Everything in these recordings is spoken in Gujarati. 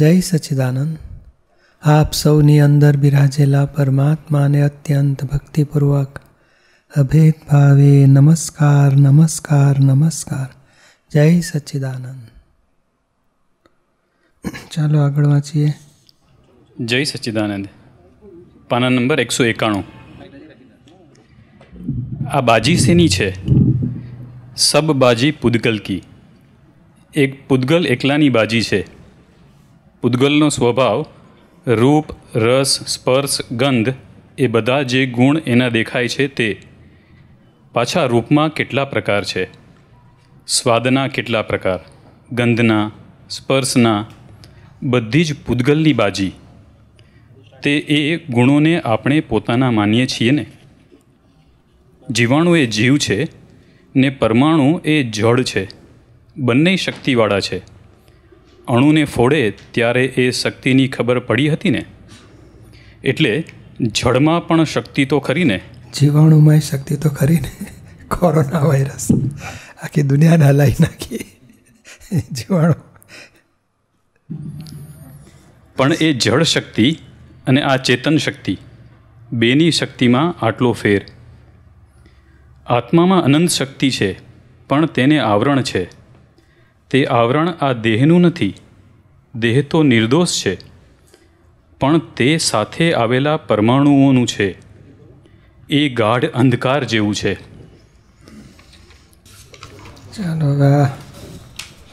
જય સચિદાનંદ આપ સૌની અંદર બિરાજેલા પરમાત્માને અત્યંત ભક્તિપૂર્વક અભેદ ભાવે નમસ્કાર નમસ્કાર નમસ્કાર જય સચ્ચિદાનંદ ચાલો આગળ વાંચીએ જય સચિદાનંદ પાના નંબર એકસો એકાણું આ બાજી શેની છે સબ બાજી પુદગલ કી એક પુદગલ એકલાની બાજી છે પૂદગલનો સ્વભાવ રૂપ રસ સ્પર્શ ગંધ એ બધા જે ગુણ એના દેખાય છે તે પાછા રૂપમાં કેટલા પ્રકાર છે સ્વાદના કેટલા પ્રકાર ગંધના સ્પર્શના બધી જ પૂદગલની બાજી તે એ ગુણોને આપણે પોતાના માનીએ છીએ ને જીવાણુ એ જીવ છે ને પરમાણુ એ જળ છે બંને શક્તિવાળા છે અણુને ફોડે ત્યારે એ શક્તિની ખબર પડી હતી ને એટલે જળમાં પણ શક્તિ તો ખરી ને જીવાણુમાં શક્તિ તો ખરી ને કોરોના વાયરસ આખી દુનિયાને હલાવી નાખી જીવાણુ પણ એ જળ શક્તિ અને આ ચેતન શક્તિ બેની શક્તિમાં આટલો ફેર આત્મામાં અનંત શક્તિ છે પણ તેને આવરણ છે તે આવરણ આ દેહનું નથી દેહ તો નિર્દોષ છે પણ તે સાથે આવેલા પરમાણુઓનું છે એ ગાઢ અંધકાર જેવું છે ચાલો આ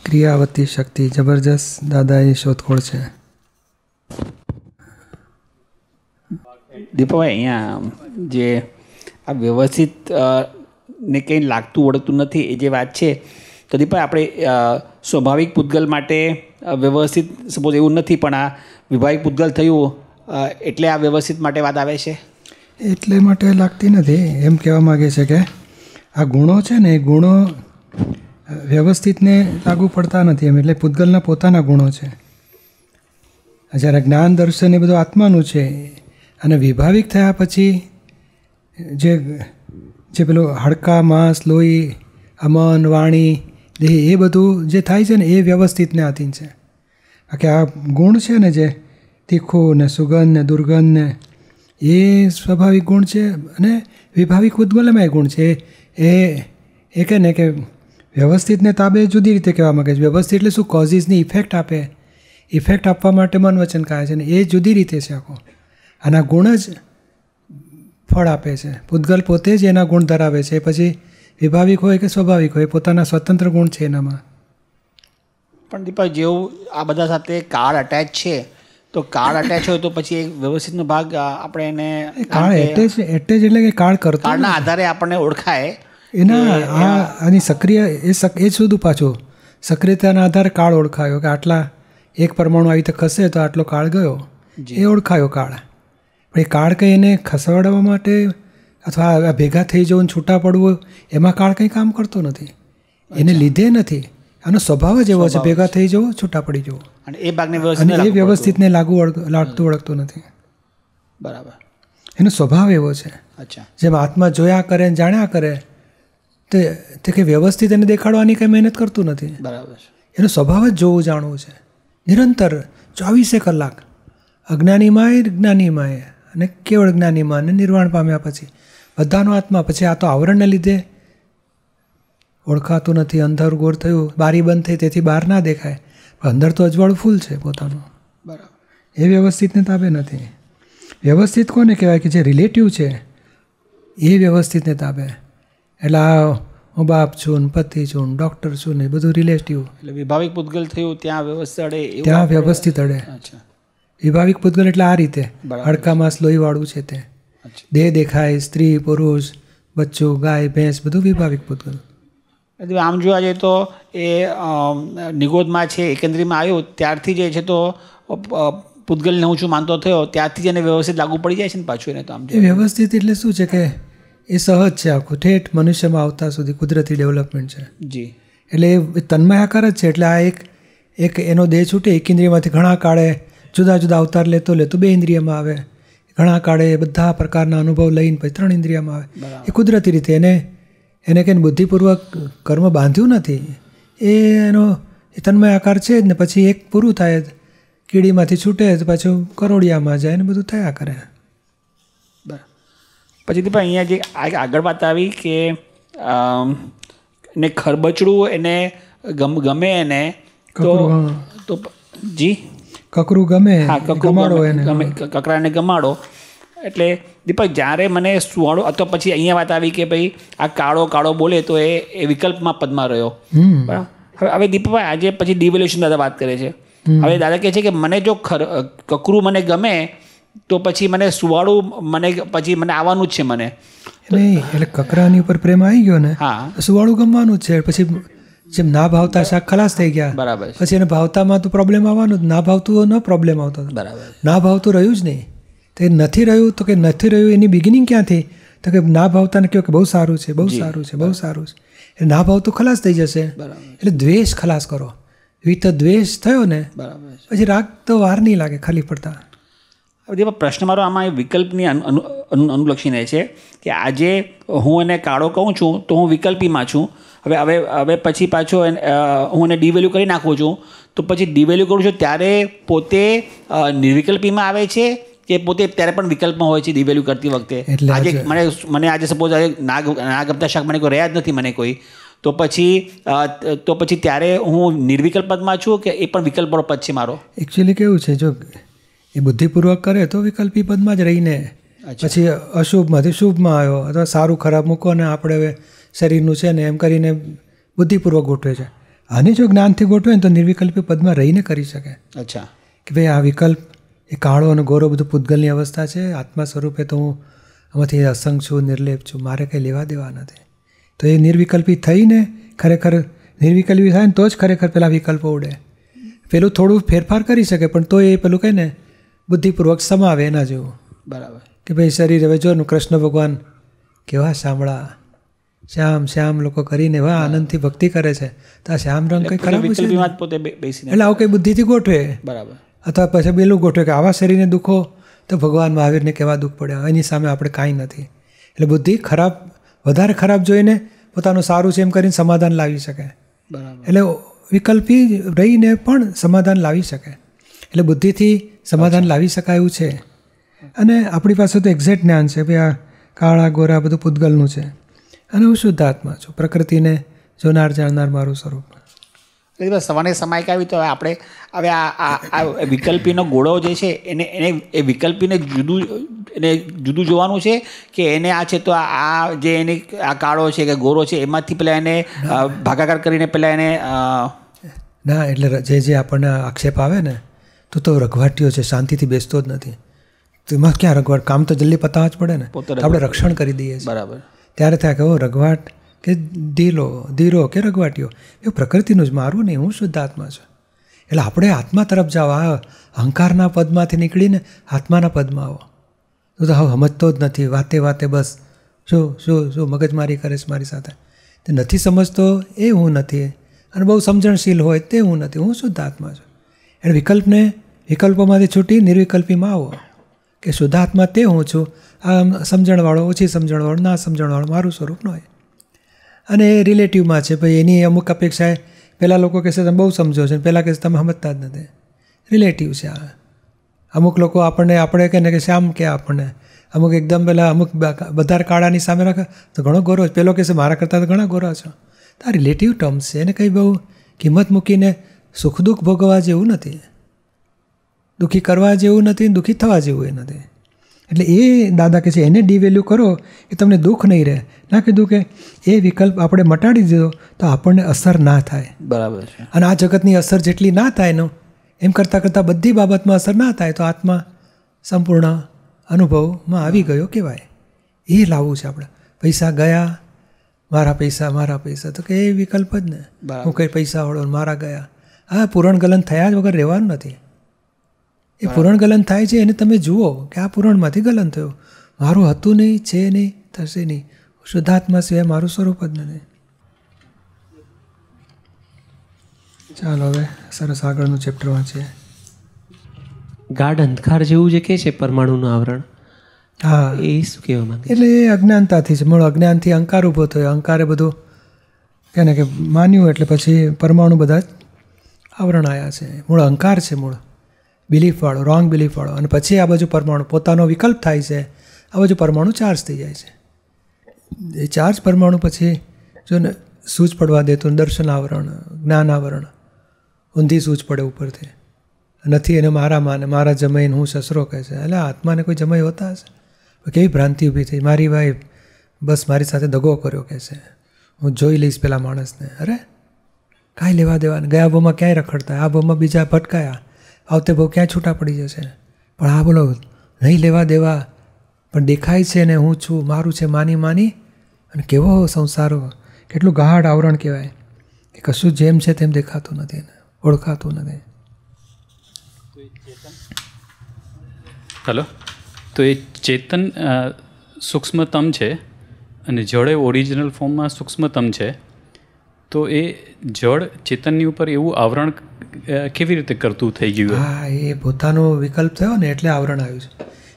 ક્રિયાવતી શક્તિ જબરજસ્ત દાદાએ શોધખોળ છે દીપાભાઈ અહીંયા જે આ વ્યવસ્થિત ને કંઈ લાગતું વળતું નથી એ જે વાત છે કદી પણ આપણે સ્વાભાવિક પૂતગલ માટે વ્યવસ્થિત સપોઝ એવું નથી પણ આ વિભાવિક પૂતગલ થયું એટલે આ વ્યવસ્થિત માટે વાત આવે છે એટલે માટે લાગતી નથી એમ કહેવા માગે છે કે આ ગુણો છે ને એ ગુણો વ્યવસ્થિતને લાગુ પડતા નથી એમ એટલે પૂતગલના પોતાના ગુણો છે જ્યારે જ્ઞાન દર્શન એ બધું આત્માનું છે અને વિભાવિક થયા પછી જે જે પેલું હાડકા માંસ લોહી અમન વાણી દેહ એ બધું જે થાય છે ને એ વ્યવસ્થિતને આધીન છે કે આ ગુણ છે ને જે તીખું ને સુગંધ ને દુર્ગંધ ને એ સ્વાભાવિક ગુણ છે અને વિભાવિક ઉદ્ગલમય ગુણ છે એ એ કહે ને કે વ્યવસ્થિતને તાબે જુદી રીતે કહેવા માગે છે વ્યવસ્થિત એટલે શું કોઝિસની ઇફેક્ટ આપે ઇફેક્ટ આપવા માટે મન વચન કહે છે ને એ જુદી રીતે છે આખો આના ગુણ જ ફળ આપે છે પૂતગલ પોતે જ એના ગુણ ધરાવે છે પછી વિભાવિક હોય કે સ્વાભાવિક હોય પોતાના સ્વતંત્ર ગુણ છે એનામાં પણ દીપક જેવું આ બધા સાથે કાર અટેચ છે તો કાર્ડ અટેચ હોય તો પછી એક વ્યવસ્થિતનો ભાગ આપણે એને કાર્ડ એટેચ એટેચ એટલે કે કાર્ડ કરતો કાર્ડના આધારે આપણને ઓળખાય એના આ આની સક્રિય એ સક એ શોધું પાછું સક્રિયતાના આધારે કાર્ડ ઓળખાયો કે આટલા એક પરમાણુ આવી રીતે ખસે તો આટલો કાર્ડ ગયો એ ઓળખાયો કાર્ડ પણ એ કાર્ડ કંઈ એને ખસવાડવા માટે અથવા આ ભેગા થઈ જવું છૂટા પડવું એમાં કાળ કંઈ કામ કરતો નથી એને લીધે નથી આનો સ્વભાવ જ એવો છે ભેગા થઈ જવો છૂટા પડી જવો અને એ ભાગને અને એ વ્યવસ્થિતને લાગુ લાગતું ઓળખતું નથી બરાબર એનો સ્વભાવ એવો છે અચ્છા જેમ આત્મા જોયા કરે ને જાણ્યા કરે તે તે કંઈ વ્યવસ્થિત એને દેખાડવાની કંઈ મહેનત કરતું નથી બરાબર એનો સ્વભાવ જ જોવું જાણવું છે નિરંતર ચોવીસે કલાક અજ્ઞાનીમાંય જ્ઞાનીમાંય અને કેવળ જ્ઞાનીમાં અને નિર્વાણ પામ્યા પછી બધાનો આત્મા પછી આ તો આવરણને લીધે ઓળખાતું નથી અંધાર ગોળ થયું બારી બંધ થઈ તેથી બહાર ના દેખાય પણ અંદર તો અજવાળું ફૂલ છે પોતાનું બરાબર એ વ્યવસ્થિતને તાબે નથી વ્યવસ્થિત કોને કહેવાય કે જે રિલેટિવ છે એ વ્યવસ્થિતને તાબે એટલે આ હું બાપ છું ને પતિ છું ડૉક્ટર છું ને બધું રિલેટિવ એટલે વિભાવિક પૂતગલ થયું ત્યાં વ્યવસ્થિત અડે ત્યાં વ્યવસ્થિત અડે વિભાવિક પૂતગલ એટલે આ રીતે હડકામાં લોહીવાળું છે તે દેહ દેખાય સ્ત્રી પુરુષ બચ્ચું ગાય ભેંસ બધું વિભાવિક પૂતગલ એટલે આમ જોવા જઈએ તો એ નિગોદમાં છે એકંદરીમાં આવ્યો ત્યારથી જે છે તો પૂતગલને ઊંચું માનતો થયો ત્યારથી જ એને વ્યવસ્થિત લાગુ પડી જાય છે ને પાછું એને તો આમ એ વ્યવસ્થિત એટલે શું છે કે એ સહજ છે આખું ઠેઠ મનુષ્યમાં આવતા સુધી કુદરતી ડેવલપમેન્ટ છે જી એટલે એ તન્મય આકાર જ છે એટલે આ એક એક એનો દેહ છૂટે એક ઇન્દ્રિયમાંથી ઘણા કાળે જુદા જુદા અવતાર લેતો લેતો બે ઇન્દ્રિયમાં આવે ઘણા કાળે બધા પ્રકારના અનુભવ લઈને પછી ત્રણ ઇન્દ્રિયામાં આવે એ કુદરતી રીતે એને એને કંઈ બુદ્ધિપૂર્વક કર્મ બાંધ્યું નથી એ એનો એ તન્મય આકાર છે જ ને પછી એક પૂરું થાય જ કીડીમાંથી છૂટે જ પાછું કરોડિયામાં જાય ને બધું થયા કરે પછી દીપા અહીંયા જે આગળ વાત આવી કે ને ખરબચડું એને ગમે એને તો જી કકરું ગમે ગમાડો એને ગમે કકરાને ગમાડો એટલે દીપક જ્યારે મને સુવર્ણ અથવા પછી અહીંયા વાત આવી કે ભાઈ આ કાળો કાળો બોલે તો એ એ વિકલ્પમાં પદમાં રહ્યો હવે હવે દીપકભાઈ આજે પછી ડિવોલ્યુશન દાદા વાત કરે છે હવે દાદા કહે છે કે મને જો ખર કકરું મને ગમે તો પછી મને સુવાળું મને પછી મને આવવાનું જ છે મને નહીં એટલે કકરાની ઉપર પ્રેમ આવી ગયો ને હા સુવાળું ગમવાનું જ છે પછી જેમ ના ભાવતા શાક ખલાસ થઈ ગયા બરાબર પછી એને ભાવતામાં તો પ્રોબ્લેમ આવવાનો ના ભાવતું ન પ્રોબ્લેમ આવતો બરાબર ના ભાવતું રહ્યું જ નહીં તે નથી રહ્યું તો કે નથી રહ્યું એની બિગિનિંગ ક્યાંથી તો કે ના ભાવતાને કહો કે બહુ સારું છે બહુ સારું છે બહુ સારું છે એટલે ના ભાવતું ખલાસ થઈ જશે એટલે દ્વેષ ખલાસ કરો વિત દ્વેષ થયો ને બરાબર પછી રાગ તો વાર નહીં લાગે ખાલી પડતા જેમાં પ્રશ્ન મારો આમાં એ વિકલ્પની અનુલક્ષીને છે કે આજે હું એને કાળો કહું છું તો હું વિકલ્પીમાં છું હવે હવે હવે પછી પાછો હું એને ડિવેલ્યુ કરી નાખું છું તો પછી ડિવેલ્યુ કરું છું ત્યારે પોતે નિર્વિકલ્પીમાં આવે છે કે પોતે ત્યારે પણ વિકલ્પમાં હોય છે ડિવેલ્યુ કરતી વખતે આજે મને મને આજે સપોઝ આજે ના ના ગમતા શાક મને કોઈ રહ્યા જ નથી મને કોઈ તો પછી તો પછી ત્યારે હું નિર્વિકલ્પ પદમાં છું કે એ પણ વિકલ્પ પદ છે મારો એકચ્યુઅલી કેવું છે જો એ બુદ્ધિપૂર્વક કરે તો વિકલ્પી પદમાં જ રહીને પછી અશુભમાંથી શુભમાં આવ્યો અથવા સારું ખરાબ મૂકો ને આપણે હવે શરીરનું છે ને એમ કરીને બુદ્ધિપૂર્વક ગોઠવે છે આને જો જ્ઞાનથી ગોઠવે ને તો નિર્વિકલ્પી પદમાં રહીને કરી શકે અચ્છા કે ભાઈ આ વિકલ્પ એ કાળો અને ગોરો બધું પૂતગલની અવસ્થા છે આત્મા સ્વરૂપે તો હું આમાંથી અસંગ છું નિર્લેપ છું મારે કંઈ લેવા દેવા નથી તો એ નિર્વિકલ્પી થઈને ખરેખર નિર્વિકલ્પી થાય ને તો જ ખરેખર પેલા વિકલ્પો ઉડે પેલું થોડું ફેરફાર કરી શકે પણ તો એ પેલું કહે ને બુદ્ધિપૂર્વક સમાવે એના જેવું બરાબર કે ભાઈ શરીર હવે જો કૃષ્ણ ભગવાન કેવા સાંભળા શ્યામ શ્યામ લોકો કરીને વાહ આનંદથી ભક્તિ કરે છે તો આ શ્યામ રંગ કંઈ ખરાબ છે એટલે આવું કંઈ બુદ્ધિથી ગોઠવે બરાબર અથવા પછી પેલું ગોઠવે કે આવા શરીરને દુખો તો ભગવાન મહાવીરને કેવા દુઃખ પડ્યા એની સામે આપણે કાંઈ નથી એટલે બુદ્ધિ ખરાબ વધારે ખરાબ જોઈને પોતાનું સારું છે એમ કરીને સમાધાન લાવી શકે એટલે વિકલ્પી રહીને પણ સમાધાન લાવી શકે એટલે બુદ્ધિથી સમાધાન લાવી શકાય એવું છે અને આપણી પાસે તો એક્ઝેક્ટ જ્ઞાન છે ભાઈ આ કાળા ગોરા બધું પૂતગલનું છે અને હું શુદ્ધ આત્મા છું પ્રકૃતિને જોનાર જાણનાર મારું સ્વરૂપ સવારે સમય કે આવી તો આપણે હવે આ આ વિકલ્પીનો ગોળો જે છે એને એને એ વિકલ્પીને જુદું એને જુદું જોવાનું છે કે એને આ છે તો આ જે એની આ કાળો છે કે ગોરો છે એમાંથી પેલા એને ભાગાકાર કરીને પહેલાં એને ના એટલે જે જે આપણને આક્ષેપ આવે ને તો તો રઘવાટીઓ છે શાંતિથી બેસતો જ નથી તેમાં ક્યાં રઘવાટ કામ તો જલ્દી પતાવવા જ પડે ને આપણે રક્ષણ કરી દઈએ બરાબર ત્યારે થાય કે ઓ રઘવાટ કે ધીલો ધીરો કે રઘવાટીઓ એવું પ્રકૃતિનું જ મારું નહીં હું શુદ્ધ આત્મા છું એટલે આપણે આત્મા તરફ જાઓ આ અહંકારના પદમાંથી નીકળીને આત્માના પદમાં આવો તું તો હવે સમજતો જ નથી વાતે વાતે બસ શું શું શું મગજમારી કરે છે મારી સાથે તે નથી સમજતો એ હું નથી અને બહુ સમજણશીલ હોય તે હું નથી હું શુદ્ધ આત્મા છું એટલે વિકલ્પને વિકલ્પોમાંથી છૂટી નિર્વિકલ્પીમાં આવો કે શુદ્ધાત્મા તે હું છું આ સમજણવાળો ઓછી સમજણવાળો ના સમજણવાળો મારું સ્વરૂપ ન હોય અને એ રિલેટિવમાં છે ભાઈ એની અમુક અપેક્ષાએ પહેલાં લોકો કહેશે તમે બહુ સમજો છો પહેલાં કહેશે તમે સમજતા જ નથી રિલેટિવ છે આ અમુક લોકો આપણને આપણે કહે ને કે આમ કે આપણને અમુક એકદમ પહેલાં અમુક બધા કાળાની સામે રાખે તો ઘણો ગોરો છે પેલો કહેશે મારા કરતાં તો ઘણા ગોરા છો તો આ રિલેટિવ ટર્મ્સ છે એને કંઈ બહુ કિંમત મૂકીને સુખ દુઃખ ભોગવવા જેવું નથી દુઃખી કરવા જેવું નથી દુઃખી થવા જેવું એ નથી એટલે એ દાદા કે છે એને ડીવેલ્યુ કરો એ તમને દુઃખ નહીં રહે ના કીધું કે એ વિકલ્પ આપણે મટાડી દીધો તો આપણને અસર ના થાય બરાબર છે અને આ જગતની અસર જેટલી ના થાય એનો એમ કરતાં કરતાં બધી બાબતમાં અસર ના થાય તો આત્મા સંપૂર્ણ અનુભવમાં આવી ગયો કહેવાય એ લાવવું છે આપણે પૈસા ગયા મારા પૈસા મારા પૈસા તો કે એ વિકલ્પ જ ને હું કંઈ પૈસા વાળો મારા ગયા હા પૂરણ ગલન થયા જ વગર રહેવાનું નથી એ પૂરણ ગલન થાય છે એને તમે જુઓ કે આ પૂરણમાંથી ગલન થયું મારું હતું નહીં છે નહીં થશે નહીં શુદ્ધાત્મા સિવાય મારું સ્વરૂપ જ નહીં ચાલો હવે સરસ આગળનું ચેપ્ટર વાંચીએ ગાઢ અંધકાર જેવું જે કે છે પરમાણુનું આવરણ હા એ શું કહેવા માંગે એટલે એ અજ્ઞાનતાથી છે મૂળ અજ્ઞાનથી અંકાર ઊભો થયો અંકારે બધું કે કે માન્યું એટલે પછી પરમાણુ બધા આવરણ આવ્યા છે મૂળ અંકાર છે મૂળ બિલીફ વાળો રોંગ બિલીફ વાળો અને પછી આ બાજુ પરમાણુ પોતાનો વિકલ્પ થાય છે આ બાજુ પરમાણુ ચાર્જ થઈ જાય છે એ ચાર્જ પરમાણુ પછી જો ને સૂચ પડવા દેતું દર્શન આવરણ જ્ઞાન આવરણ ઊંધી સૂચ પડે ઉપરથી નથી એને મારા માને મારા જમાઈને હું સસરો કહે છે એટલે આત્માને કોઈ જમાઈ હોતા હશે કેવી ભ્રાંતિ ઊભી થઈ મારી વાઈફ બસ મારી સાથે દગો કર્યો કહે છે હું જોઈ લઈશ પેલા માણસને અરે કાંઈ લેવા દેવાને ગયા આબોમાં ક્યાંય રખડતા આ ભાવમાં બીજા ભટકાયા આવતે ભાવ ક્યાં છૂટા પડી જશે પણ આ બોલો નહીં લેવા દેવા પણ દેખાય છે ને હું છું મારું છે માની માની અને કેવો સંસારો કેટલું ગાઢ આવરણ કહેવાય કે કશું જેમ છે તેમ દેખાતું નથી એને ઓળખાતું નથી હલો તો એ ચેતન સૂક્ષ્મતમ છે અને જળ એ ઓરિજિનલ ફોર્મમાં સૂક્ષ્મતમ છે તો એ જળ ચેતનની ઉપર એવું આવરણ કેવી રીતે કરતું થઈ ગયું હા એ પોતાનો વિકલ્પ થયો ને એટલે આવરણ આવ્યું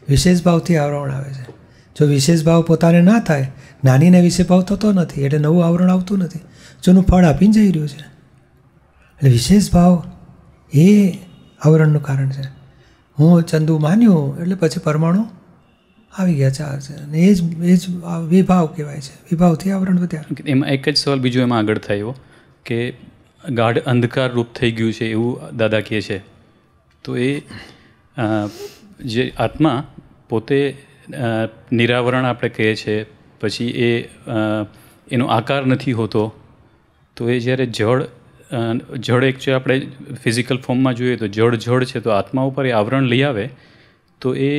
છે વિશેષ ભાવથી આવરણ આવે છે જો વિશેષ ભાવ પોતાને ના થાય નાનીને વિશેષ ભાવ થતો નથી એટલે નવું આવરણ આવતું નથી જોનું ફળ આપીને જઈ રહ્યું છે એટલે વિશેષ ભાવ એ આવરણનું કારણ છે હું ચંદુ માન્યું એટલે પછી પરમાણુ આવી ગયા છે અને એ જ એ જ વિભાવ કહેવાય છે વિભાવથી આવરણ વધ્યા એમાં એક જ સવાલ બીજો એમાં આગળ થયો કે ગાઢ અંધકાર રૂપ થઈ ગયું છે એવું દાદા કહે છે તો એ જે આત્મા પોતે નિરાવરણ આપણે કહે છે પછી એ એનો આકાર નથી હોતો તો એ જ્યારે જળ જળ એક છે આપણે ફિઝિકલ ફોર્મમાં જોઈએ તો જળ જળ છે તો આત્મા ઉપર એ આવરણ લઈ આવે તો એ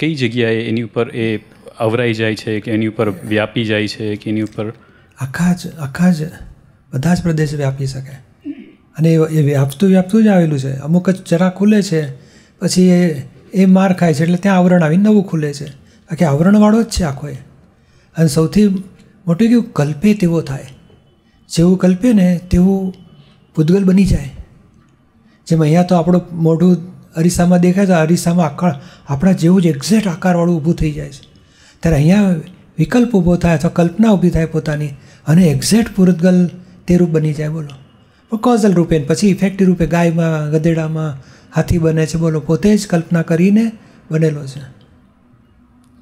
કઈ જગ્યાએ એની ઉપર એ અવરાઈ જાય છે કે એની ઉપર વ્યાપી જાય છે કે એની ઉપર આખા જ આખા જ બધા જ પ્રદેશ વ્યાપી શકે અને એ વ્યાપતું વ્યાપતું જ આવેલું છે અમુક જ જરા ખુલે છે પછી એ એ માર ખાય છે એટલે ત્યાં આવરણ આવીને નવું ખુલે છે આખે આવરણવાળો જ છે આખો એ અને સૌથી મોટું કેવું કલ્પે તેવો થાય જેવું કલ્પે ને તેવું પૂતગલ બની જાય જેમ અહીંયા તો આપણું મોઢું અરીસામાં દેખાય તો અરીસામાં આકાર આપણા જેવું જ એક્ઝેક્ટ આકારવાળું ઊભું થઈ જાય છે ત્યારે અહીંયા વિકલ્પ ઊભો થાય અથવા કલ્પના ઊભી થાય પોતાની અને એક્ઝેક્ટ પૂરતગલ તે રૂપ બની જાય બોલો પણ કોઝલ રૂપે પછી ઇફેક્ટિવ રૂપે ગાયમાં ગધેડામાં હાથી બને છે બોલો પોતે જ કલ્પના કરીને બનેલો છે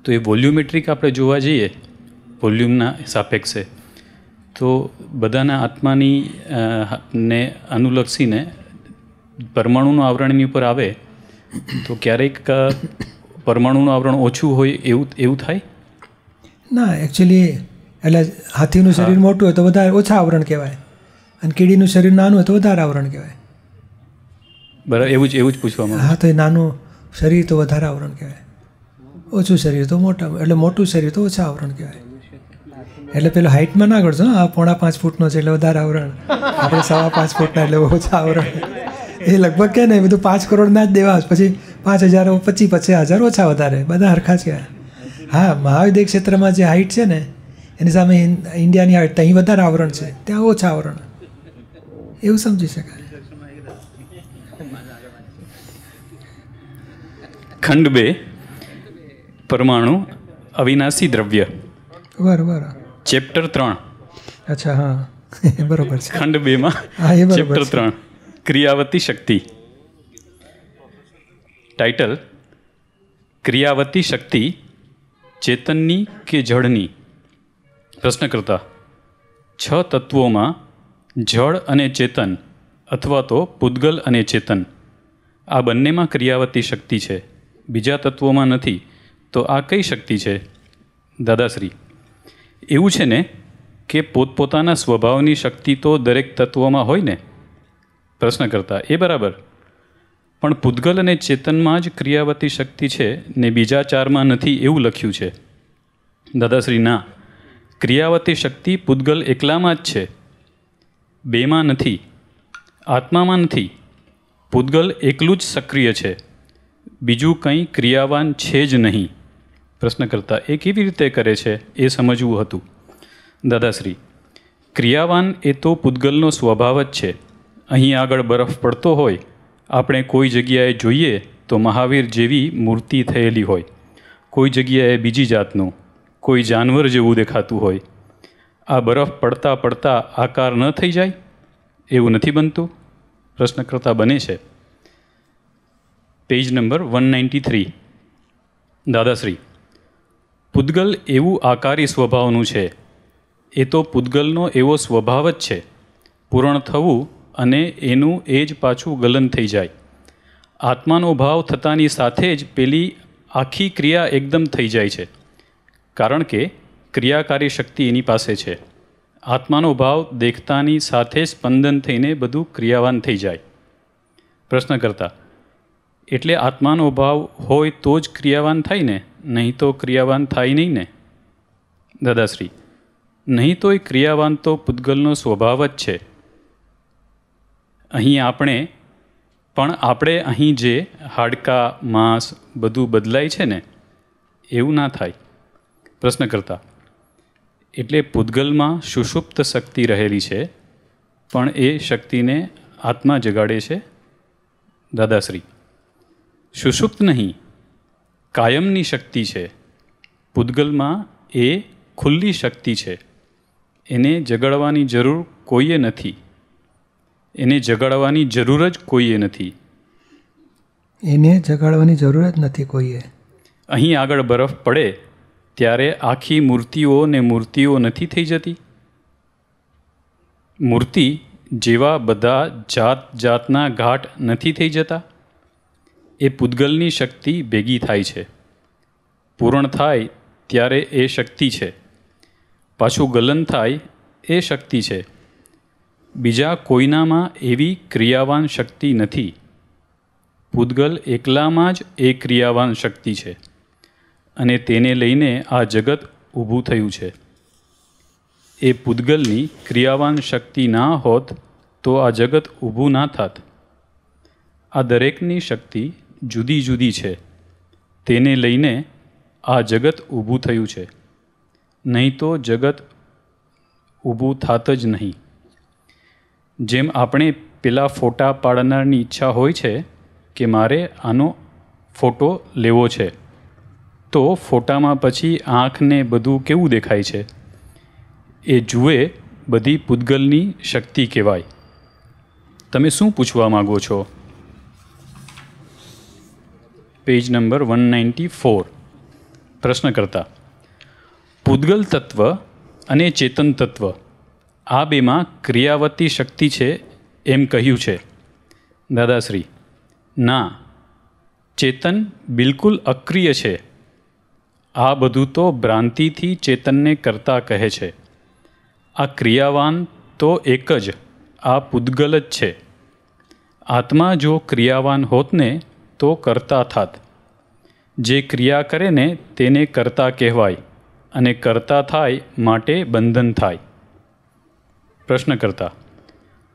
તો એ વોલ્યુમેટ્રિક આપણે જોવા જઈએ વોલ્યુમના સાપેક્ષે તો બધાના આત્માની ને અનુલક્ષીને પરમાણુનું આવરણની ઉપર આવે તો ક્યારેક પરમાણુનું આવરણ ઓછું હોય એવું એવું થાય ના એકચ્યુઅલી એટલે હાથીનું શરીર મોટું હોય તો વધારે ઓછા આવરણ કહેવાય અને કીડીનું શરીર નાનું હોય તો વધારે આવરણ કહેવાય બરાબર એવું જ એવું જ પૂછવામાં હા તો એ નાનું શરીર તો વધારે આવરણ કહેવાય ઓછું શરીર તો મોટા એટલે મોટું શરીર તો ઓછા આવરણ કહેવાય એટલે પેલો હાઇટમાં ના કરજો આ પોણા પાંચ ફૂટનો છે એટલે વધારે આવરણ આપણે સવા પાંચ ફૂટના એટલે ઓછા આવરણ એ લગભગ કે ને બધું પાંચ કરોડના જ દેવા પછી પાંચ હજાર પચીસ પચીસ હજાર ઓછા વધારે બધા હરખા છે હા મહાવિદ્ય ક્ષેત્રમાં જે હાઇટ છે ને એની સામે ઇન્ડિયાની હાઇટ ત્યાં વધારે આવરણ છે ત્યાં ઓછા આવરણ એવું સમજી શકાય ખંડ બે પરમાણુ અવિનાશી દ્રવ્ય બરાબર ચેપ્ટર ત્રણ અચ્છા હા બરોબર છે ખંડ બેમાં ચેપ્ટર ત્રણ ક્રિયાવતી શક્તિ ટાઇટલ ક્રિયાવતી શક્તિ ચેતનની કે જળની પ્રશ્ન કરતા છ તત્વોમાં જળ અને ચેતન અથવા તો પૂદગલ અને ચેતન આ બંનેમાં ક્રિયાવતી શક્તિ છે બીજા તત્વોમાં નથી તો આ કઈ શક્તિ છે દાદાશ્રી એવું છે ને કે પોતપોતાના સ્વભાવની શક્તિ તો દરેક તત્વોમાં હોય ને પ્રશ્ન કરતા એ બરાબર પણ પૂદગલ અને ચેતનમાં જ ક્રિયાવતી શક્તિ છે ને બીજા ચારમાં નથી એવું લખ્યું છે દાદાશ્રી ના ક્રિયાવતી શક્તિ પૂદગલ એકલામાં જ છે બેમાં નથી આત્મામાં નથી પૂદગલ એકલું જ સક્રિય છે બીજું કંઈ ક્રિયાવાન છે જ નહીં પ્રશ્ન કરતા એ કેવી રીતે કરે છે એ સમજવું હતું દાદાશ્રી ક્રિયાવાન એ તો પૂદગલનો સ્વભાવ જ છે અહીં આગળ બરફ પડતો હોય આપણે કોઈ જગ્યાએ જોઈએ તો મહાવીર જેવી મૂર્તિ થયેલી હોય કોઈ જગ્યાએ બીજી જાતનું કોઈ જાનવર જેવું દેખાતું હોય આ બરફ પડતા પડતા આકાર ન થઈ જાય એવું નથી બનતું પ્રશ્નકર્તા બને છે page number one ninety three Dadashri પૂદગલ એવું આકારી સ્વભાવનું છે એ તો પૂદગલનો એવો સ્વભાવ જ છે પૂરણ થવું અને એનું એ જ પાછું ગલન થઈ જાય આત્માનો ભાવ થતાંની સાથે જ પેલી આખી ક્રિયા એકદમ થઈ જાય છે કારણ કે ક્રિયાકારી શક્તિ એની પાસે છે આત્માનો ભાવ દેખતાની સાથે સ્પંદન થઈને બધું ક્રિયાવાન થઈ જાય પ્રશ્ન કરતા એટલે આત્માનો ભાવ હોય તો જ ક્રિયાવાન થાય ને નહીં તો ક્રિયાવાન થાય નહીં ને દાદાશ્રી નહીં તો એ ક્રિયાવાન તો પૂતગલનો સ્વભાવ જ છે અહીં આપણે પણ આપણે અહીં જે હાડકાં માંસ બધું બદલાય છે ને એવું ના થાય પ્રશ્ન કરતા એટલે પૂતગલમાં સુષુપ્ત શક્તિ રહેલી છે પણ એ શક્તિને આત્મા જગાડે છે દાદાશ્રી સુષુપ્ત નહીં કાયમની શક્તિ છે પૂતગલમાં એ ખુલ્લી શક્તિ છે એને જગાડવાની જરૂર કોઈએ નથી એને જગાડવાની જરૂર જ કોઈએ નથી એને જગાડવાની જરૂર જ નથી કોઈએ અહીં આગળ બરફ પડે ત્યારે આખી મૂર્તિઓ ને મૂર્તિઓ નથી થઈ જતી મૂર્તિ જેવા બધા જાત જાતના ઘાટ નથી થઈ જતા એ પૂતગલની શક્તિ ભેગી થાય છે પૂરણ થાય ત્યારે એ શક્તિ છે પાછું ગલન થાય એ શક્તિ છે બીજા કોઈનામાં એવી ક્રિયાવાન શક્તિ નથી પૂતગલ એકલામાં જ એ ક્રિયાવાન શક્તિ છે અને તેને લઈને આ જગત ઊભું થયું છે એ પૂતગલની ક્રિયાવાન શક્તિ ના હોત તો આ જગત ઊભું ના થાત આ દરેકની શક્તિ જુદી જુદી છે તેને લઈને આ જગત ઊભું થયું છે નહીં તો જગત ઊભું થાત જ નહીં જેમ આપણે પેલા ફોટા પાડનારની ઈચ્છા હોય છે કે મારે આનો ફોટો લેવો છે તો ફોટામાં પછી આંખને બધું કેવું દેખાય છે એ જુએ બધી પૂતગલની શક્તિ કહેવાય તમે શું પૂછવા માગો છો page number one ninety four પ્રશ્ન કરતા પૂતગલ તત્વ અને ચેતન તત્વ આ બેમાં ક્રિયાવતી શક્તિ છે એમ કહ્યું છે દાદાશ્રી ના ચેતન બિલકુલ અક્રિય છે આ બધું તો ભ્રાંતિથી ચેતનને કરતા કહે છે આ ક્રિયાવાન તો એક જ આ પૂદગલ જ છે આત્મા જો ક્રિયાવાન હોતને તો કરતા થાત જે ક્રિયા કરે ને તેને કરતા કહેવાય અને કરતા થાય માટે બંધન થાય પ્રશ્ન કરતા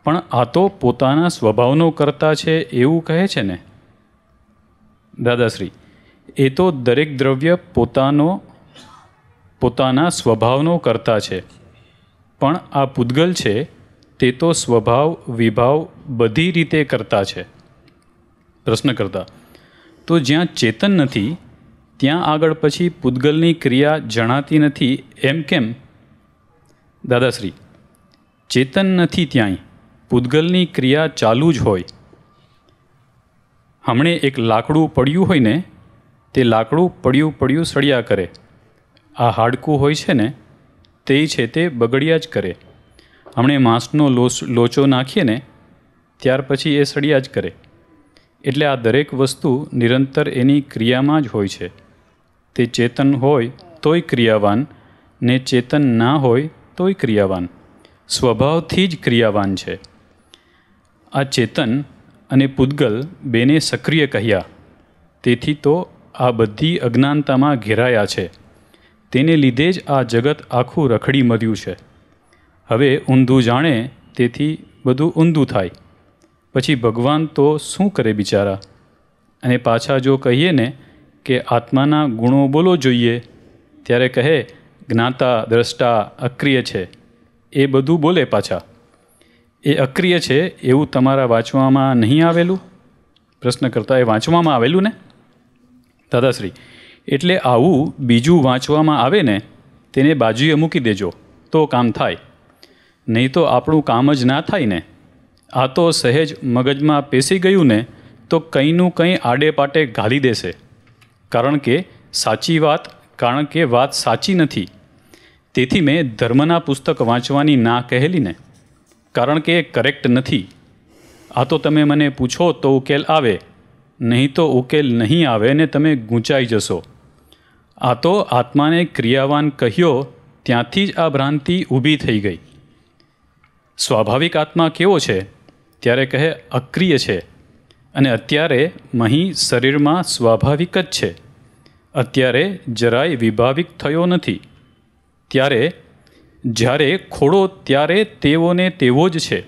પણ આ તો પોતાના સ્વભાવનો કરતા છે એવું કહે છે ને દાદાશ્રી એ તો દરેક દ્રવ્ય પોતાનો પોતાના સ્વભાવનો કરતા છે પણ આ પૂદગલ છે તે તો સ્વભાવ વિભાવ બધી રીતે કરતા છે પ્રશ્ન કરતા તો જ્યાં ચેતન નથી ત્યાં આગળ પછી પૂદગલની ક્રિયા જણાતી નથી એમ કેમ દાદાશ્રી ચેતન નથી ત્યાંય પૂદગલની ક્રિયા ચાલુ જ હોય હમણે એક લાકડું પડ્યું હોય ને તે લાકડું પડ્યું પડ્યું સળિયા કરે આ હાડકું હોય છે ને તે છે તે બગડ્યા જ કરે હમણે માંસનો લોસ લોચો નાખીએ ને ત્યાર પછી એ સળિયા જ કરે એટલે આ દરેક વસ્તુ નિરંતર એની ક્રિયામાં જ હોય છે તે ચેતન હોય તોય ક્રિયાવાન ને ચેતન ના હોય તોય ક્રિયાવાન સ્વભાવથી જ ક્રિયાવાન છે આ ચેતન અને પૂદગલ બેને સક્રિય કહ્યા તેથી તો આ બધી અજ્ઞાનતામાં ઘેરાયા છે તેને લીધે જ આ જગત આખું રખડી મર્યું છે હવે ઊંધું જાણે તેથી બધું ઊંધું થાય પછી ભગવાન તો શું કરે બિચારા અને પાછા જો કહીએ ને કે આત્માના ગુણો બોલો જોઈએ ત્યારે કહે જ્ઞાતા દ્રષ્ટા અક્રિય છે એ બધું બોલે પાછા એ અક્રિય છે એવું તમારા વાંચવામાં નહીં આવેલું પ્રશ્ન કરતાં એ વાંચવામાં આવેલું ને દાદાશ્રી એટલે આવું બીજું વાંચવામાં આવે ને તેને બાજુએ મૂકી દેજો તો કામ થાય નહીં તો આપણું કામ જ ના થાય ને આ તો સહેજ મગજમાં પેસી ગયું ને તો કંઈનું કંઈ આડે પાટે ઘાલી દેશે કારણ કે સાચી વાત કારણ કે વાત સાચી નથી તેથી મેં ધર્મના પુસ્તક વાંચવાની ના કહેલીને કારણ કે એ કરેક્ટ નથી આ તો તમે મને પૂછો તો ઉકેલ આવે નહીં તો ઉકેલ નહીં આવે ને તમે ગૂંચાઈ જશો આ તો આત્માને ક્રિયાવાન કહ્યો ત્યાંથી જ આ ભ્રાંતિ ઊભી થઈ ગઈ સ્વાભાવિક આત્મા કેવો છે ત્યારે કહે અક્રિય છે અને અત્યારે મહી શરીરમાં સ્વાભાવિક જ છે અત્યારે જરાય વિભાવિક થયો નથી ત્યારે જ્યારે ખોડો ત્યારે તેઓને તેવો જ છે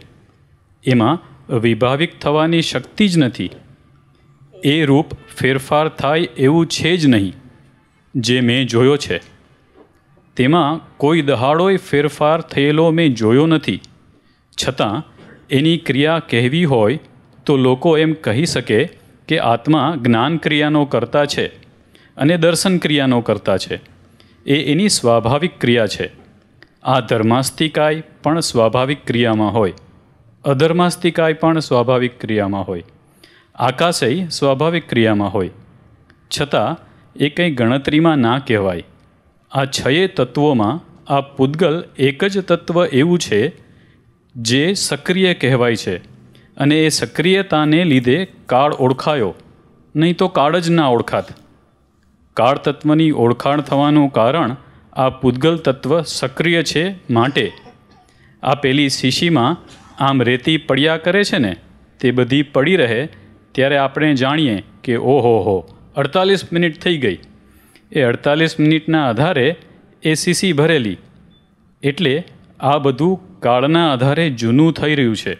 એમાં વિભાવિક થવાની શક્તિ જ નથી એ રૂપ ફેરફાર થાય એવું છે જ નહીં જે મેં જોયો છે તેમાં કોઈ દહાડોય ફેરફાર થયેલો મેં જોયો નથી છતાં એની ક્રિયા કહેવી હોય તો લોકો એમ કહી શકે કે આત્મા જ્ઞાન ક્રિયાનો કરતા છે અને દર્શન ક્રિયાનો કરતા છે એ એની સ્વાભાવિક ક્રિયા છે આ ધર્માસ્તિકાય પણ સ્વાભાવિક ક્રિયામાં હોય અધર્માસ્તિકાય પણ સ્વાભાવિક ક્રિયામાં હોય આકાશય સ્વાભાવિક ક્રિયામાં હોય છતાં એ કંઈ ગણતરીમાં ના કહેવાય આ છયે તત્વોમાં આ પૂદગલ એક જ તત્વ એવું છે જે સક્રિય કહેવાય છે અને એ સક્રિયતાને લીધે કાળ ઓળખાયો નહીં તો કાળ જ ના ઓળખાત કાળ તત્વની ઓળખાણ થવાનું કારણ આ પૂદગલ તત્વ સક્રિય છે માટે આ પેલી શીશીમાં આમ રેતી પડ્યા કરે છે ને તે બધી પડી રહે ત્યારે આપણે જાણીએ કે ઓહો હો અડતાલીસ મિનિટ થઈ ગઈ એ અડતાલીસ મિનિટના આધારે એ શીશી ભરેલી એટલે આ બધું કાળના આધારે જૂનું થઈ રહ્યું છે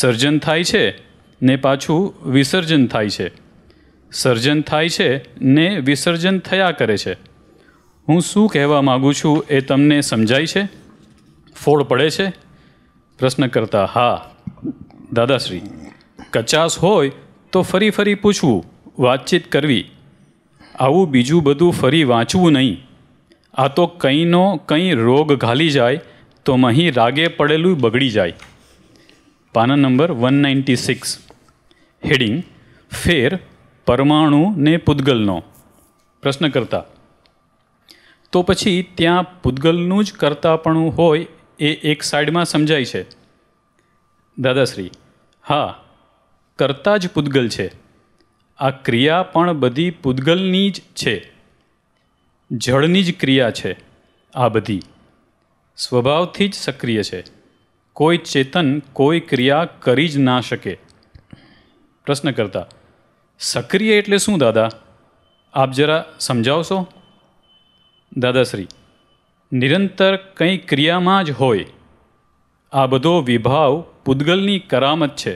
સર્જન થાય છે ને પાછું વિસર્જન થાય છે સર્જન થાય છે ને વિસર્જન થયા કરે છે હું શું કહેવા માગું છું એ તમને સમજાય છે ફોડ પડે છે પ્રશ્ન કરતા હા દાદાશ્રી કચાશ હોય તો ફરી ફરી પૂછવું વાતચીત કરવી આવું બીજું બધું ફરી વાંચવું નહીં આ તો કંઈનો કંઈ રોગ ઘાલી જાય તો અહીં રાગે પડેલું બગડી જાય પાના નંબર વન નાઇન્ટી સિક્સ હેડિંગ ફેર પરમાણુ ને પૂદગલનો પ્રશ્ન કરતા તો પછી ત્યાં પૂદગલનું જ કરતાપણું હોય એ એક સાઈડમાં સમજાય છે દાદાશ્રી હા કરતા જ પૂદગલ છે આ ક્રિયા પણ બધી પૂદગલની જ છે જળની જ ક્રિયા છે આ બધી સ્વભાવથી જ સક્રિય છે કોઈ ચેતન કોઈ ક્રિયા કરી જ ના શકે પ્રશ્ન કરતા સક્રિય એટલે શું દાદા આપ જરા સમજાવશો દાદાશ્રી નિરંતર કંઈ ક્રિયામાં જ હોય આ બધો વિભાવ પૂદગલની કરામત છે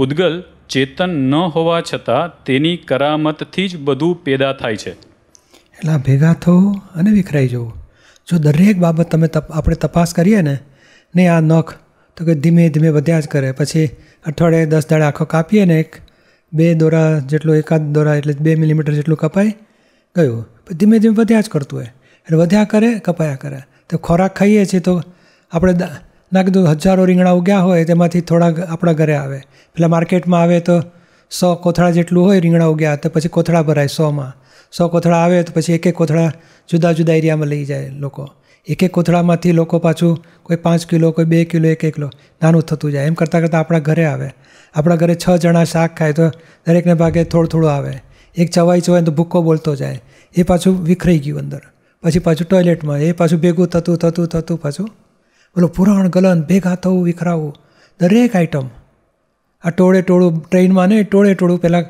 પૂદગલ ચેતન ન હોવા છતાં તેની કરામતથી જ બધું પેદા થાય છે એટલે ભેગા થવો અને વિખરાઈ જવું જો દરેક બાબત તમે આપણે તપાસ કરીએ ને નહીં આ નખ તો કે ધીમે ધીમે વધ્યા જ કરે પછી અઠવાડિયે દસ દાડે આખો કાપીએ ને એક બે દોરા જેટલો એકાદ દોરા એટલે બે મિલીમીટર જેટલું કપાય ગયું ધીમે ધીમે વધ્યા જ કરતું હોય એટલે વધ્યા કરે કપાયા કરે તો ખોરાક ખાઈએ છીએ તો આપણે ના કીધું હજારો રીંગણા ઉગ્યા હોય તેમાંથી થોડાક આપણા ઘરે આવે પેલા માર્કેટમાં આવે તો સો કોથળા જેટલું હોય રીંગણા ઉગ્યા તો પછી કોથળા ભરાય સોમાં સો કોથળા આવે તો પછી એક એક કોથળા જુદા જુદા એરિયામાં લઈ જાય લોકો એક એક કોથળામાંથી લોકો પાછું કોઈ પાંચ કિલો કોઈ બે કિલો એક એક કિલો નાનું થતું જાય એમ કરતાં કરતાં આપણા ઘરે આવે આપણા ઘરે છ જણા શાક ખાય તો દરેકને ભાગે થોડું થોડું આવે એક ચવાઈ ચવાય તો ભૂક્કો બોલતો જાય એ પાછું વિખરાઈ ગયું અંદર પછી પાછું ટોયલેટમાં એ પાછું ભેગું થતું થતું થતું પાછું બોલો પુરાણ ગલન ભેગા થવું વિખરાવું દરેક આઈટમ આ ટોળે ટોળું ટ્રેનમાં નહીં ટોળે ટોળું પહેલાં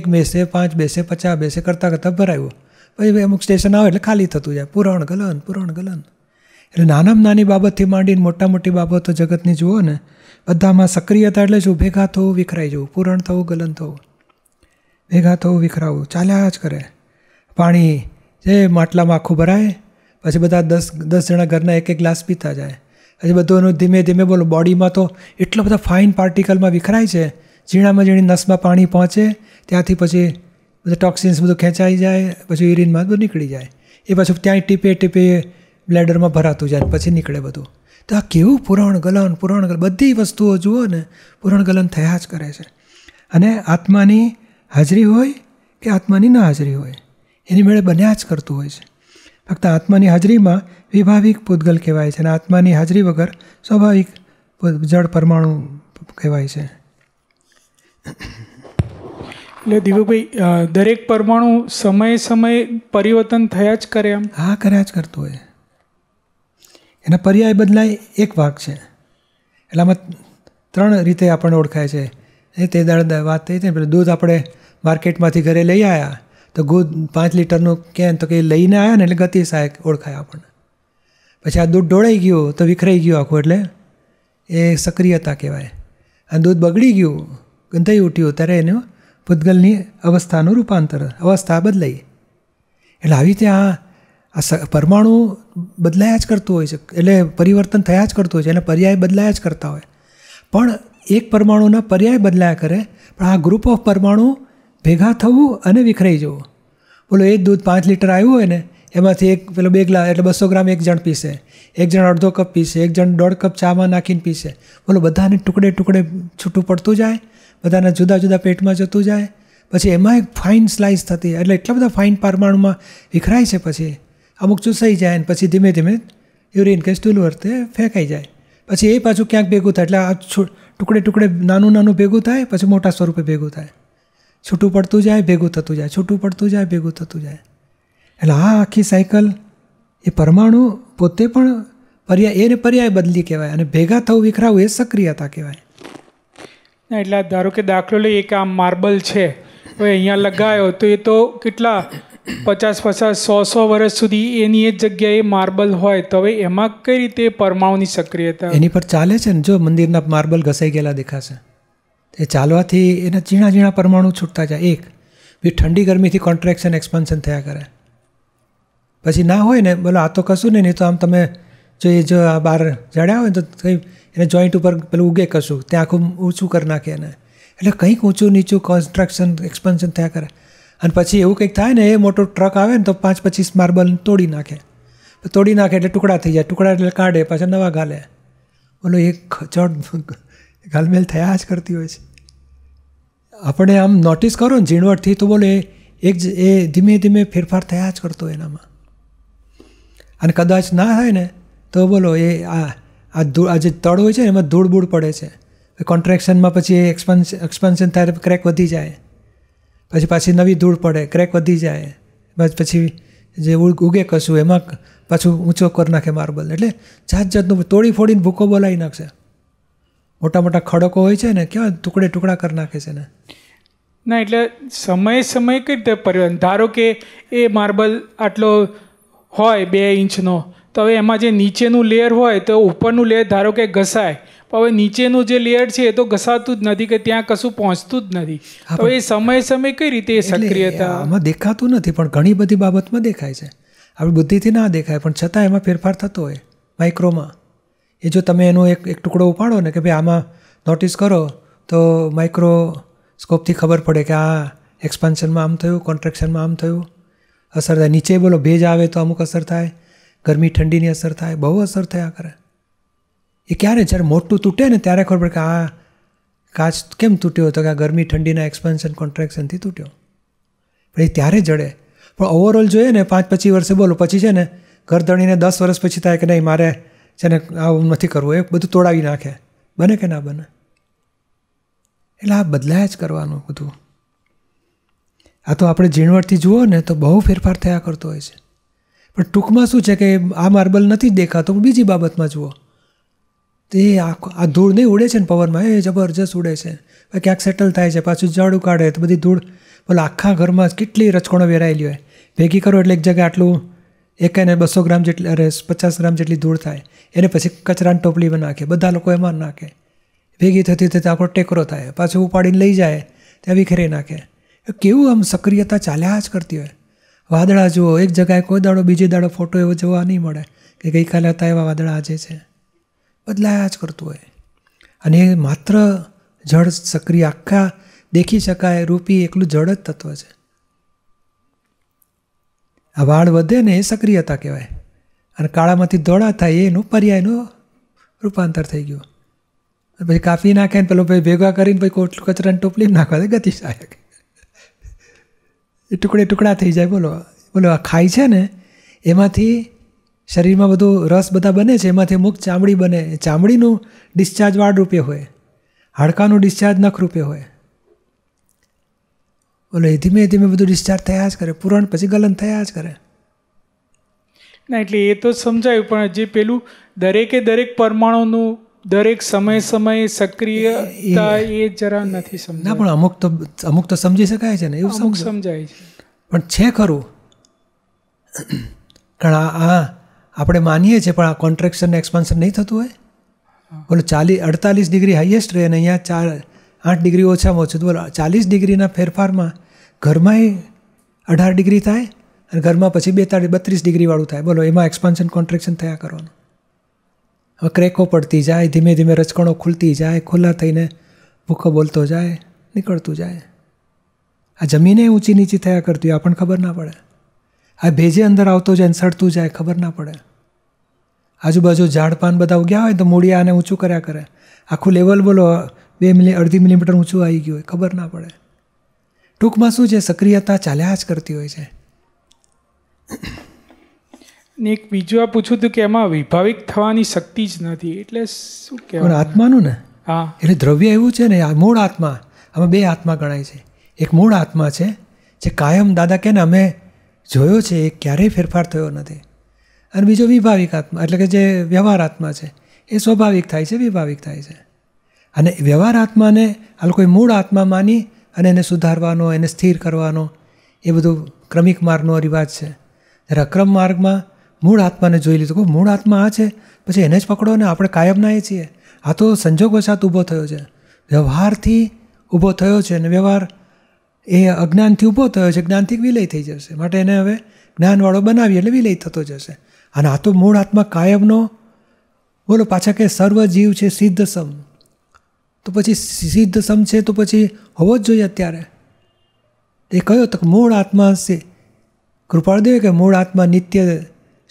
એક બેસે પાંચ બેસે પચાસ બેસે કરતાં કરતાં ભરાયું પછી અમુક સ્ટેશન આવે એટલે ખાલી થતું જાય પુરાણ ગલન પુરાણ ગલન એટલે નાનામાં નાની બાબતથી માંડીને મોટા મોટી બાબતો જગતની જુઓ ને બધામાં સક્રિયતા એટલે શું ભેગા થવું વિખરાઈ જવું પૂરણ થવું ગલન થવું ભેગા થવું વિખરાવું ચાલ્યા જ કરે પાણી જે માટલામાં આખું ભરાય પછી બધા દસ દસ જણા ઘરના એક એક ગ્લાસ પીતા જાય પછી બધું ધીમે ધીમે બોલો બોડીમાં તો એટલો બધા ફાઇન પાર્ટિકલમાં વિખરાય છે ઝીણામાં ઝીણી નસમાં પાણી પહોંચે ત્યાંથી પછી બધા ટોક્સિન્સ બધું ખેંચાઈ જાય પછી યુરિનમાં બધું નીકળી જાય એ પાછું ત્યાંય ટીપે ટીપે બ્લેડરમાં ભરાતું જાય પછી નીકળે બધું તો આ કેવું પુરાણ ગલન પુરાણ ગલન બધી વસ્તુઓ જુઓ ને પુરાણ ગલન થયા જ કરે છે અને આત્માની હાજરી હોય કે આત્માની ના હાજરી હોય એની મેળે બન્યા જ કરતું હોય છે ફક્ત આત્માની હાજરીમાં વિભાવિક પૂતગલ કહેવાય છે અને આત્માની હાજરી વગર સ્વાભાવિક જળ પરમાણુ કહેવાય છે એટલે દીપકભાઈ દરેક પરમાણુ સમયે સમયે પરિવર્તન થયા જ કરે એમ હા કર્યા જ કરતું હોય એના પર્યાય બદલાય એક વાક છે એટલામાં ત્રણ રીતે આપણને ઓળખાય છે એ તે દાડે વાત થઈ હતી ને પેલું દૂધ આપણે માર્કેટમાંથી ઘરે લઈ આવ્યા તો દૂધ પાંચ લીટરનું કેન તો કે લઈને આવ્યા ને એટલે ગતિ સાહેબ ઓળખાય આપણને પછી આ દૂધ ઢોળાઈ ગયું તો વિખરાઈ ગયું આખું એટલે એ સક્રિયતા કહેવાય અને દૂધ બગડી ગયું ગંધાઈ ઉઠ્યું ત્યારે એનું પૂતગલની અવસ્થાનું રૂપાંતર અવસ્થા બદલાઈ એટલે આવી રીતે આ આ પરમાણુ બદલાયા જ કરતું હોય છે એટલે પરિવર્તન થયા જ કરતું હોય છે એને પર્યાય બદલાયા જ કરતા હોય પણ એક પરમાણુના પર્યાય બદલાયા કરે પણ આ ગ્રુપ ઓફ પરમાણુ ભેગા થવું અને વિખરાઈ જવું બોલો એ જ દૂધ પાંચ લીટર આવ્યું હોય ને એમાંથી એક પેલો બે ગ્લાસ એટલે બસો ગ્રામ એક જણ પીશે એક જણ અડધો કપ પીશે એક જણ દોઢ કપ ચામાં નાખીને પીશે બોલો બધાને ટુકડે ટુકડે છૂટું પડતું જાય બધાના જુદા જુદા પેટમાં જતું જાય પછી એમાં એક ફાઇન સ્લાઇસ થતી એટલે એટલા બધા ફાઇન પરમાણુમાં વિખરાય છે પછી અમુક ચૂસાઈ જાય અને પછી ધીમે ધીમે યુરિન કે સ્ટૂલ વર્તે ફેંકાઈ જાય પછી એ પાછું ક્યાંક ભેગું થાય એટલે આ ટુકડે ટુકડે નાનું નાનું ભેગું થાય પછી મોટા સ્વરૂપે ભેગું થાય છૂટું પડતું જાય ભેગું થતું જાય છૂટું પડતું જાય ભેગું થતું જાય એટલે આ આખી સાયકલ એ પરમાણુ પોતે પણ પર્યાય એને પર્યાય બદલી કહેવાય અને ભેગા થવું વિખરાવું એ સક્રિયતા કહેવાય એટલે ધારો કે દાખલો લઈએ કે આ માર્બલ છે હવે અહીંયા લગાયો તો એ તો કેટલા પચાસ પચાસ સો સો વર્ષ સુધી એની એ જગ્યાએ માર્બલ હોય તો હવે એમાં કઈ રીતે પરમાણુની સક્રિયતા એની પર ચાલે છે ને જો મંદિરના માર્બલ ઘસાઈ ગયેલા દેખાશે એ ચાલવાથી એના ઝીણા ઝીણા પરમાણુ છૂટતા જાય એક બી ઠંડી ગરમીથી કોન્ટ્રેક્શન એક્સપાન્શન થયા કરે પછી ના હોય ને બોલો આ તો કશું નહીં તો આમ તમે જો એ જો આ બહાર જડ્યા હોય તો કંઈ એને જોઈન્ટ ઉપર પેલું ઉગે કશું ત્યાં આખું ઊંચું કરી નાખે એને એટલે કંઈક ઊંચું નીચું કોન્સ્ટ્રક્શન એક્સપાન્શન થયા કરે અને પછી એવું કંઈક થાય ને એ મોટો ટ્રક આવે ને તો પાંચ પચીસ માર્બલ તોડી નાખે તોડી નાખે એટલે ટુકડા થઈ જાય ટુકડા એટલે કાઢે પાછા નવા ગાલે બોલો એક ચડ ગાલમેલ થયા જ કરતી હોય છે આપણે આમ નોટિસ કરો ને ઝીણવટથી તો બોલે એક જ એ ધીમે ધીમે ફેરફાર થયા જ કરતો એનામાં અને કદાચ ના થાય ને તો બોલો એ આ આ ધૂળ આ જે તળ હોય છે એમાં ધૂળ બૂળ પડે છે કોન્ટ્રેક્શનમાં પછી એ એક્સપાન્સ એક્સપાન્શન થાય ક્રેક વધી જાય પછી પાછી નવી ધૂળ પડે ક્રેક વધી જાય પછી જે ઉગે કશું એમાં પાછું ઊંચો કરી નાખે માર્બલ એટલે જાત જાતનું તોડી ફોડીને ભૂકો બોલાવી નાખશે મોટા મોટા ખડકો હોય છે ને કેવા ટુકડે ટુકડા કરી નાખે છે ને ના એટલે સમય સમય કઈ રીતે પરિવર્તન ધારો કે એ માર્બલ આટલો હોય બે ઇંચનો તો હવે એમાં જે નીચેનું લેયર હોય તો ઉપરનું લેયર ધારો કે ઘસાય હવે નીચેનું જે લેયર છે એ તો ઘસાતું જ નથી કે ત્યાં કશું પહોંચતું જ નથી હવે એ સમય સમય કઈ રીતે સક્રિયતા આમાં દેખાતું નથી પણ ઘણી બધી બાબતમાં દેખાય છે આપણી બુદ્ધિથી ના દેખાય પણ છતાં એમાં ફેરફાર થતો હોય માઇક્રોમાં એ જો તમે એનો એક એક ટુકડો ઉપાડો ને કે ભાઈ આમાં નોટિસ કરો તો માઇક્રોસ્કોપથી ખબર પડે કે આ એક્સપાન્શનમાં આમ થયું કોન્ટ્રેક્શનમાં આમ થયું અસર થાય નીચે બોલો ભેજ આવે તો અમુક અસર થાય ગરમી ઠંડીની અસર થાય બહુ અસર થયા કરે એ ક્યારે જ્યારે મોટું તૂટે ને ત્યારે ખબર પડે કે આ કાચ કેમ તૂટ્યો તો કે આ ગરમી ઠંડીના એક્સપેન્શન કોન્ટ્રેક્શનથી તૂટ્યો પણ એ ત્યારે જડે પણ ઓવરઓલ જોઈએ ને પાંચ પચીસ વર્ષે બોલો પછી છે ને ઘર ધણીને દસ વર્ષ પછી થાય કે નહીં મારે છે ને આવું નથી કરવું એ બધું તોડાવી નાખે બને કે ના બને એટલે આ બદલાય જ કરવાનું બધું આ તો આપણે ઝીણવટથી જુઓ ને તો બહુ ફેરફાર થયા કરતો હોય છે પણ ટૂંકમાં શું છે કે આ માર્બલ નથી દેખાતો બીજી બાબતમાં જુઓ તે આ ધૂળ નહીં ઉડે છે ને પવનમાં એ જબરજસ્ત ઉડે છે ક્યાંક સેટલ થાય છે પાછું ઝાડું કાઢે તો બધી ધૂળ ભલે આખા ઘરમાં કેટલી રચકોણો વેરાયેલી હોય ભેગી કરો એટલે એક જગ્યાએ આટલું એકાને બસો ગ્રામ જેટલી અરે પચાસ ગ્રામ જેટલી ધૂળ થાય એને પછી કચરાની ટોપલીમાં નાખે બધા લોકો એમાં નાખે ભેગી થતી થતી આપણો ટેકરો થાય પાછું ઉપાડીને લઈ જાય ત્યાં વિખેરી નાખે કેવું આમ સક્રિયતા ચાલ્યા જ કરતી હોય વાદળા જુઓ એક જગ્યાએ કોઈ દાડો બીજી દાડો ફોટો એવો જોવા નહીં મળે કે ગઈકાલે હતા એવા વાદળા આજે છે બદલાયા જ કરતું હોય અને એ માત્ર જળ સક્રિય આખા દેખી શકાય રૂપી એકલું જળ જ તત્વ છે આ વાળ વધે ને એ સક્રિયતા કહેવાય અને કાળામાંથી દોડા થાય એનું પર્યાયનું રૂપાંતર થઈ ગયું પછી કાપી નાખે ને પેલો ભાઈ ભેગા કરીને પછી કોટલું કચરાની ટોપલી નાખવા દે ગતિ ગતિશાયક એ ટુકડે ટુકડા થઈ જાય બોલો બોલો આ ખાય છે ને એમાંથી શરીરમાં બધું રસ બધા બને છે એમાંથી મુક્ત ચામડી બને ચામડીનું ડિસ્ચાર્જ વાળ રૂપે હોય હાડકાનું ડિસ્ચાર્જ નખ રૂપે હોય એટલે ધીમે ધીમે બધું ડિસ્ચાર્જ થયા જ કરે પૂરણ પછી ગલન થયા જ કરે ના એટલે એ તો સમજાયું પણ જે પેલું દરેકે દરેક પરમાણુનું દરેક સમય સમયે સક્રિય એ જરા નથી સમજાય પણ અમુક તો અમુક તો સમજી શકાય છે ને એવું સમજાય છે પણ છે ખરું કારણ આ આપણે માનીએ છીએ પણ આ કોન્ટ્રેક્શનને એક્સપાન્શન નહીં થતું હોય બોલો ચાલીસ અડતાલીસ ડિગ્રી હાઈએસ્ટ રહે અને અહીંયા ચાર આઠ ડિગ્રી ઓછામાં ઓછું બોલો ચાલીસ ડિગ્રીના ફેરફારમાં ઘરમાંય અઢાર ડિગ્રી થાય અને ઘરમાં પછી બેતાળીસ બત્રીસ ડિગ્રીવાળું થાય બોલો એમાં એક્સપાન્શન કોન્ટ્રેક્શન થયા કરવાનું હવે ક્રેકો પડતી જાય ધીમે ધીમે રચકણો ખુલતી જાય ખુલ્લા થઈને ભૂખો બોલતો જાય નીકળતું જાય આ જમીને ઊંચી નીચી થયા કરતી હોય આપણને ખબર ના પડે આ ભેજે અંદર આવતો જાય સડતું જાય ખબર ના પડે આજુબાજુ ઝાડપાન બધા ઉગ્યા હોય તો મૂળી આને ઊંચું કર્યા કરે આખું લેવલ બોલો બે મિલી અડધી મિલીમીટર ઊંચું આવી ગયું હોય ખબર ના પડે ટૂંકમાં શું છે સક્રિયતા ચાલ્યા જ કરતી હોય છે ને એક બીજું આ પૂછ્યું હતું કે એમાં વિભાવિક થવાની શક્તિ જ નથી એટલે શું કહેવાય આત્માનું ને હા એટલે દ્રવ્ય એવું છે ને આ મૂળ આત્મા અમે બે આત્મા ગણાય છે એક મૂળ આત્મા છે જે કાયમ દાદા કે ને અમે જોયો છે એ ક્યારેય ફેરફાર થયો નથી અને બીજો વિભાવિક આત્મા એટલે કે જે વ્યવહાર આત્મા છે એ સ્વાભાવિક થાય છે વિભાવિક થાય છે અને વ્યવહાર આત્માને હાલ કોઈ મૂળ આત્મા માની અને એને સુધારવાનો એને સ્થિર કરવાનો એ બધું ક્રમિક માર્ગનો રિવાજ છે જ્યારે અક્રમ માર્ગમાં મૂળ આત્માને જોઈ લીધું કે મૂળ આત્મા આ છે પછી એને જ પકડો ને આપણે કાયમ નાએ છીએ આ તો સંજોગવશાત ઊભો થયો છે વ્યવહારથી ઊભો થયો છે અને વ્યવહાર એ અજ્ઞાનથી ઊભો થયો છે જ્ઞાનથી વિલય થઈ જશે માટે એને હવે જ્ઞાનવાળો બનાવી એટલે વિલય થતો જશે અને આ તો મૂળ આત્મા કાયમનો બોલો પાછા કે સર્વ જીવ છે સિદ્ધ સમ તો પછી સિદ્ધ સમ છે તો પછી હોવો જ જોઈએ અત્યારે એ કયો તો મૂળ આત્મા છે કૃપાળદેવે કે મૂળ આત્મા નિત્ય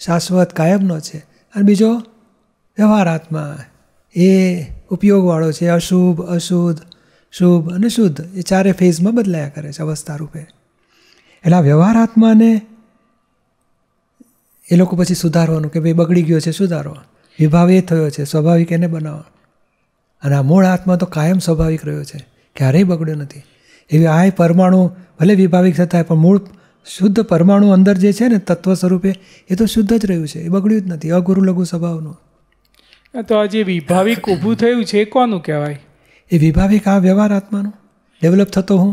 શાશ્વત કાયમનો છે અને બીજો વ્યવહાર આત્મા એ ઉપયોગવાળો છે અશુભ અશુદ્ધ શુભ અને શુદ્ધ એ ચારે ફેઝમાં બદલાયા કરે છે અવસ્થા રૂપે એટલે વ્યવહાર આત્માને એ લોકો પછી સુધારવાનું કે ભાઈ બગડી ગયો છે સુધારો વિભાવ એ થયો છે સ્વાભાવિક એને બનાવો અને આ મૂળ આત્મા તો કાયમ સ્વાભાવિક રહ્યો છે ક્યારેય બગડ્યો નથી એવી આ પરમાણુ ભલે વિભાવિક થતા પણ મૂળ શુદ્ધ પરમાણુ અંદર જે છે ને તત્વ સ્વરૂપે એ તો શુદ્ધ જ રહ્યું છે એ બગડ્યું જ નથી અગુરુ લઘુ સ્વભાવનું તો આ જે વિભાવિક ઊભું થયું છે એ કોનું કહેવાય એ વિભાવિક આ વ્યવહાર આત્માનું ડેવલપ થતો હું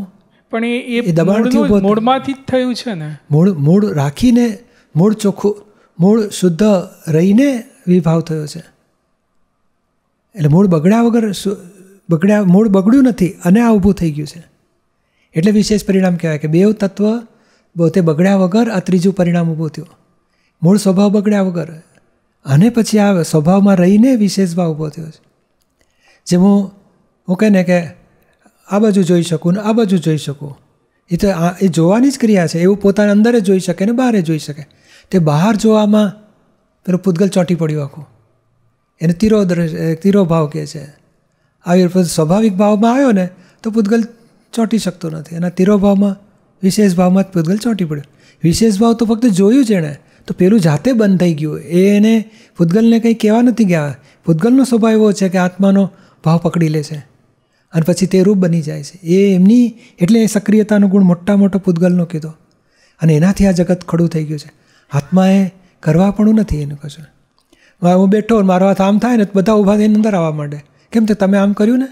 પણ એ દબાણથી મૂળમાંથી જ થયું છે ને મૂળ મૂળ રાખીને મૂળ ચોખ્ખું મૂળ શુદ્ધ રહીને વિભાવ થયો છે એટલે મૂળ બગડ્યા વગર બગડ્યા મૂળ બગડ્યું નથી અને આ ઊભું થઈ ગયું છે એટલે વિશેષ પરિણામ કહેવાય કે બેવ તત્વ પોતે બગડ્યા વગર આ ત્રીજું પરિણામ ઊભું થયું મૂળ સ્વભાવ બગડ્યા વગર અને પછી આ સ્વભાવમાં રહીને વિશેષ ભાવ ઊભો થયો છે જેમ હું હું કહે ને કે આ બાજુ જોઈ શકું ને આ બાજુ જોઈ શકું એ તો આ એ જોવાની જ ક્રિયા છે એવું પોતાના અંદર જ જોઈ શકે ને બહાર જોઈ શકે તે બહાર જોવામાં પેલો પૂતગલ ચોંટી પડ્યું આખું એને તીરો તીરો ભાવ કહે છે આવી સ્વાભાવિક ભાવમાં આવ્યો ને તો પૂતગલ ચોંટી શકતો નથી એના તીરો ભાવમાં વિશેષ ભાવમાં જ પૂતગલ ચોંટી પડ્યો વિશેષ ભાવ તો ફક્ત જોયું જ એણે તો પેલું જાતે બંધ થઈ ગયું એ એને ભૂતગલને કંઈ કહેવા નથી ગયા ભૂતગલનો સ્વભાવ એવો છે કે આત્માનો ભાવ પકડી લે છે અને પછી તે રૂપ બની જાય છે એ એમની એટલે એ સક્રિયતાનો ગુણ મોટા મોટો પૂતગલનો કીધો અને એનાથી આ જગત ખડું થઈ ગયું છે આત્માએ કરવા પણ નથી એનું કશું હું બેઠો મારો હાથ આમ થાય ને તો બધા ઊભા થઈને અંદર આવવા માંડે કેમ તો તમે આમ કર્યું ને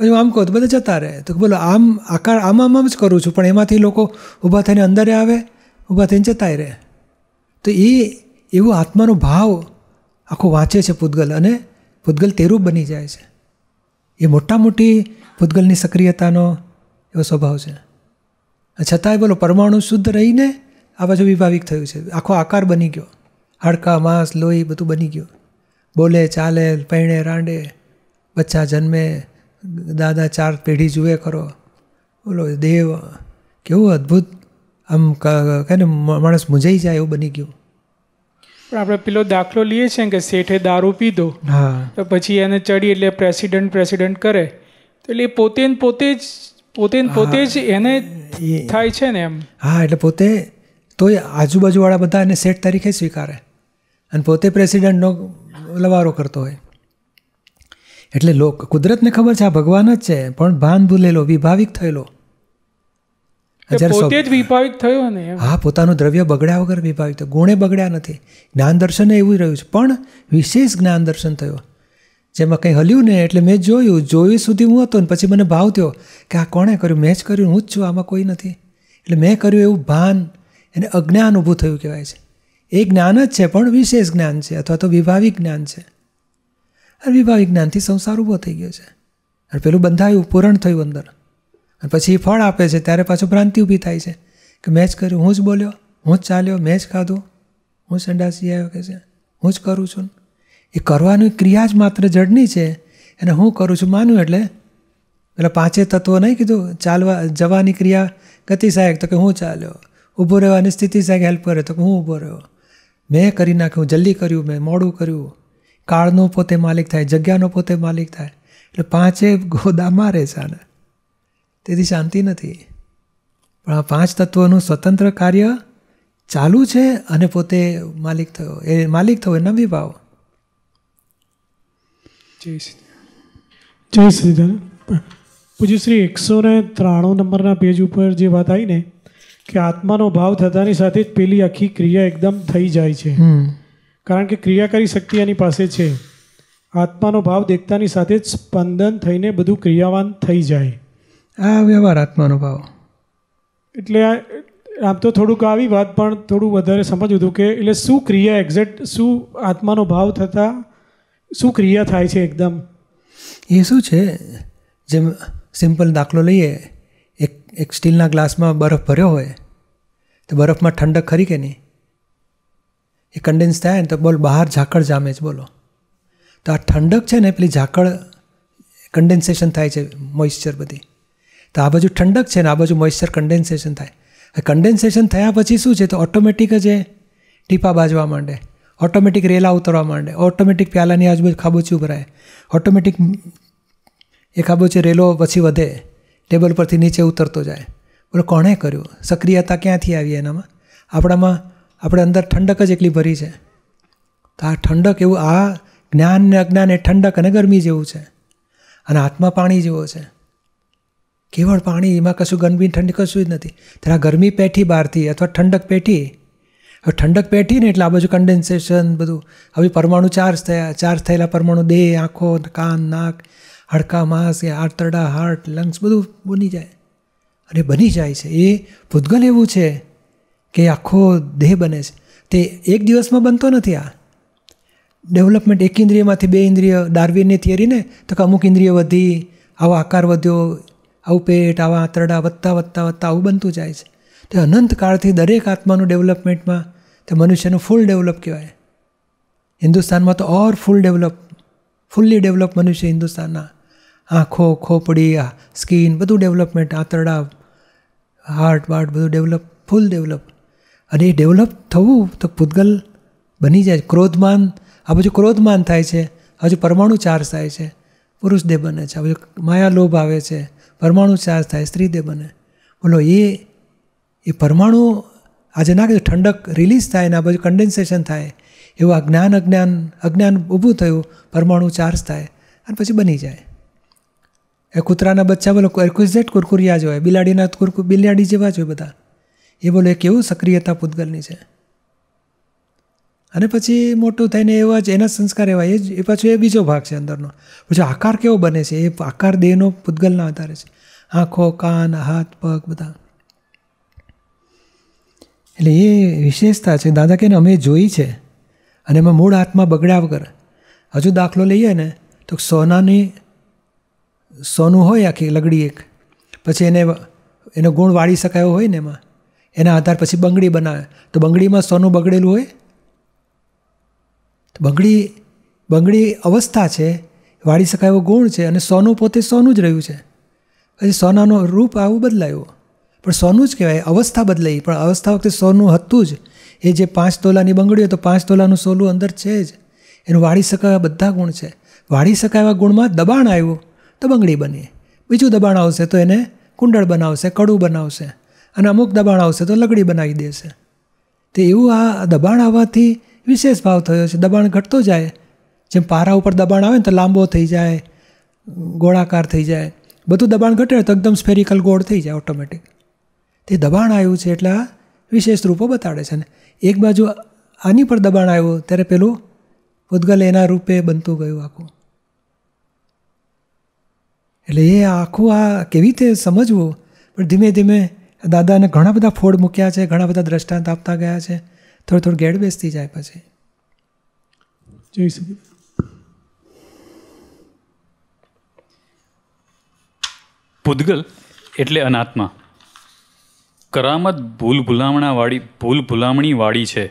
પછી હું આમ કહું તો બધા જતા રહે તો બોલો આમ આકાર આમ આમ આમ જ કરું છું પણ એમાંથી લોકો ઊભા થઈને અંદર આવે ઊભા થઈને જતાય રહે તો એ એવું આત્માનો ભાવ આખો વાંચે છે પૂતગલ અને પૂતગલ તેરું બની જાય છે એ મોટા મોટી પૂતગલની સક્રિયતાનો એવો સ્વભાવ છે છતાંય બોલો પરમાણુ શુદ્ધ રહીને આ પાછું વિભાવિક થયું છે આખો આકાર બની ગયો હાડકા માંસ લોહી બધું બની ગયું બોલે ચાલે પૈણે રાંડે બચ્ચા જન્મે દાદા ચાર પેઢી જુએ ખરો બોલો દેવ કેવું અદ્ભુત આમ કહે ને માણસ મૂંઝાઈ જાય એવું બની ગયું પણ આપણે પેલો દાખલો લઈએ છીએ કે શેઠે દારૂ પીધો હા તો પછી એને ચડી એટલે પ્રેસિડન્ટ પ્રેસિડન્ટ કરે તો એટલે પોતે પોતે જ પોતે પોતે જ એને થાય છે ને એમ હા એટલે પોતે તો એ આજુબાજુવાળા બધા એને સેટ તરીકે સ્વીકારે અને પોતે પ્રેસિડેન્ટનો લવારો કરતો હોય એટલે લોક કુદરતને ખબર છે આ ભગવાન જ છે પણ ભાન ભૂલેલો વિભાવિક થયેલો હા પોતાનું દ્રવ્ય બગડ્યા વગર વિભાવિક થયો ગુણે બગડ્યા નથી જ્ઞાન દર્શન એવું રહ્યું છે પણ વિશેષ જ્ઞાન દર્શન થયું જેમાં કંઈ હલ્યું ને એટલે મેં જોયું જોયું સુધી હું હતો ને પછી મને ભાવ થયો કે આ કોણે કર્યું મેં જ કર્યું હું જ છું આમાં કોઈ નથી એટલે મેં કર્યું એવું ભાન એને અજ્ઞાન ઊભું થયું કહેવાય છે એ જ્ઞાન જ છે પણ વિશેષ જ્ઞાન છે અથવા તો વિભાવિક જ્ઞાન છે અને વિભાવિક જ્ઞાનથી સંસાર ઊભો થઈ ગયો છે અને પેલું બંધાયું પૂરણ થયું અંદર અને પછી એ ફળ આપે છે ત્યારે પાછું ભ્રાંતિ ઊભી થાય છે કે મેં જ કર્યું હું જ બોલ્યો હું જ ચાલ્યો મેં જ ખાધું હું સંડાસી આવ્યો કે છે હું જ કરું છું એ કરવાની ક્રિયા જ માત્ર જડની છે એને હું કરું છું માનું એટલે પેલા પાંચે તત્વો નહીં કીધું ચાલવા જવાની ક્રિયા ગતિ સહાયક તો કે હું ચાલ્યો ઊભો રહ્યો અને સ્થિતિ સાહેબ હેલ્પ કરે તો હું ઊભો રહ્યો મેં કરી નાખ્યું જલ્દી કર્યું મેં મોડું કર્યું કાળનો પોતે માલિક થાય જગ્યાનો પોતે માલિક થાય એટલે પાંચે ગોદા મારે છે આને તેથી શાંતિ નથી પણ આ પાંચ તત્વોનું સ્વતંત્ર કાર્ય ચાલુ છે અને પોતે માલિક થયો એ માલિક થયો એ એના વિભાવ જય શ્રી પૂજ્યશ્રી એકસો ને ત્રાણું નંબરના પેજ ઉપર જે વાત આવી ને કે આત્માનો ભાવ થતાની સાથે જ પેલી આખી ક્રિયા એકદમ થઈ જાય છે કારણ કે ક્રિયા કરી શક્તિ એની પાસે છે આત્માનો ભાવ દેખતાની સાથે જ સ્પંદન થઈને બધું ક્રિયાવાન થઈ જાય આ વ્યવહાર આત્માનો ભાવ એટલે આમ તો થોડુંક આવી વાત પણ થોડું વધારે સમજવું હતું કે એટલે શું ક્રિયા એક્ઝેક્ટ શું આત્માનો ભાવ થતાં શું ક્રિયા થાય છે એકદમ એ શું છે જેમ સિમ્પલ દાખલો લઈએ એક સ્ટીલના ગ્લાસમાં બરફ ભર્યો હોય તો બરફમાં ઠંડક ખરી કે નહીં એ કન્ડેન્સ થાય ને તો બોલ બહાર ઝાકળ જામે જ બોલો તો આ ઠંડક છે ને પેલી ઝાકળ કન્ડેન્સેશન થાય છે મોઇશ્ચર બધી તો આ બાજુ ઠંડક છે ને આ બાજુ મોઇશ્ચર કન્ડેન્સેશન થાય કન્ડેન્સેશન થયા પછી શું છે તો ઓટોમેટિક જ એ ટીપા બાજવા માંડે ઓટોમેટિક રેલા ઉતરવા માંડે ઓટોમેટિક પ્યાલાની આજુબાજુ ખાબોચી ઉભરાય ઓટોમેટિક એ ખાબોચી રેલો પછી વધે ટેબલ પરથી નીચે ઉતરતો જાય બોલો કોણે કર્યું સક્રિયતા ક્યાંથી આવી એનામાં આપણામાં આપણે અંદર ઠંડક જ એટલી ભરી છે તો આ ઠંડક એવું આ જ્ઞાન ને અજ્ઞાન એ ઠંડક અને ગરમી જેવું છે અને હાથમાં પાણી જેવો છે કેવળ પાણી એમાં કશું ગરમી ઠંડી કશું જ નથી ત્યારે આ ગરમી પેઠી બહારથી અથવા ઠંડક પેઠી હવે ઠંડક પેઠી ને એટલે આ બાજુ કન્ડેન્સેશન બધું હવે પરમાણુ ચાર્જ થયા ચાર્જ થયેલા પરમાણુ દેહ આંખો કાન નાક હડકા માસ કે આતરડા હાર્ટ લંગ્સ બધું બની જાય અને બની જાય છે એ ભૂતગલ એવું છે કે આખો દેહ બને છે તે એક દિવસમાં બનતો નથી આ ડેવલપમેન્ટ એક ઇન્દ્રિયમાંથી બે ઇન્દ્રિય ડાર્વિનની થિયરીને તો કે અમુક ઇન્દ્રિય વધી આવો આકાર વધ્યો આવું પેટ આવા આંતરડા વધતા વધતા વધતા આવું બનતું જાય છે તે અનંતકાળથી દરેક આત્માનું ડેવલપમેન્ટમાં તે મનુષ્યનું ફૂલ ડેવલપ કહેવાય હિન્દુસ્તાનમાં તો ઓર ફૂલ ડેવલપ ફૂલ્લી ડેવલપ મનુષ્ય હિન્દુસ્તાનના આંખો ખોપડી આ સ્કિન બધું ડેવલપમેન્ટ આંતરડા હાર્ટ બાર્ટ બધું ડેવલપ ફૂલ ડેવલપ અને એ ડેવલપ થવું તો પૂતગલ બની જાય ક્રોધમાન આ બાજુ ક્રોધમાન થાય છે હજુ પરમાણુ ચાર્જ થાય છે પુરુષ દેહ બને છે આ માયા લોભ આવે છે પરમાણુ ચાર્જ થાય સ્ત્રી દે બને બોલો એ એ પરમાણુ આજે ના કીધું ઠંડક રિલીઝ થાય ને આ બાજુ કન્ડેન્સેશન થાય એવું આ જ્ઞાન અજ્ઞાન અજ્ઞાન ઊભું થયું પરમાણુ ચાર્જ થાય અને પછી બની જાય એ કૂતરાના બચ્ચા બોલો એક્વિઝેટ કુરકુરિયા જ હોય બિલાડીના કુરકુ બિલાડી જેવા જ હોય બધા એ બોલો એક કેવું સક્રિયતા પૂતગલની છે અને પછી મોટું થઈને એવા જ એના સંસ્કાર એવા એ જ એ પાછું એ બીજો ભાગ છે અંદરનો પછી આકાર કેવો બને છે એ આકાર દેહનો પૂતગલના આધારે છે આંખો કાન હાથ પગ બધા એટલે એ વિશેષતા છે દાદા કહે અમે જોઈ છે અને એમાં મૂળ હાથમાં બગડ્યા વગર હજુ દાખલો લઈએ ને તો સોનાની સોનું હોય આખી લગડી એક પછી એને એનો ગુણ વાળી શકાયો હોય ને એમાં એના આધાર પછી બંગડી બનાવે તો બંગડીમાં સોનું બગડેલું હોય તો બંગડી બંગડી અવસ્થા છે વાળી શકાય એવો ગુણ છે અને સોનું પોતે સોનું જ રહ્યું છે પછી સોનાનો રૂપ આવું બદલાયું પણ સોનું જ કહેવાય અવસ્થા બદલાઈ પણ અવસ્થા વખતે સોનું હતું જ એ જે પાંચ તોલાની બંગડી હોય તો પાંચ તોલાનું સોનું અંદર છે જ એનું વાળી શકાય બધા ગુણ છે વાળી શકાય એવા ગુણમાં દબાણ આવ્યું તો બંગડી બની બીજું દબાણ આવશે તો એને કુંડળ બનાવશે કડું બનાવશે અને અમુક દબાણ આવશે તો લગડી બનાવી દેશે તે એવું આ દબાણ આવવાથી વિશેષ ભાવ થયો છે દબાણ ઘટતો જાય જેમ પારા ઉપર દબાણ આવે ને તો લાંબો થઈ જાય ગોળાકાર થઈ જાય બધું દબાણ ઘટે તો એકદમ સ્ફેરિકલ ગોળ થઈ જાય ઓટોમેટિક તે દબાણ આવ્યું છે એટલે આ વિશેષ રૂપો બતાડે છે ને એક બાજુ આની પર દબાણ આવ્યું ત્યારે પેલું પૂતગલ એના રૂપે બનતું ગયું આખું એટલે એ આખું આ કેવી રીતે સમજવું પણ ધીમે ધીમે દાદાને ઘણા બધા ફોડ મૂક્યા છે ઘણા બધા દ્રષ્ટાંત આપતા ગયા છે થોડું થોડું ગેડબેસતી જાય પછી જય સચિદ પૂદગલ એટલે અનાત્મા કરામત ભૂલ ભૂલામણાવાળી ભૂલ ભૂલામણીવાળી છે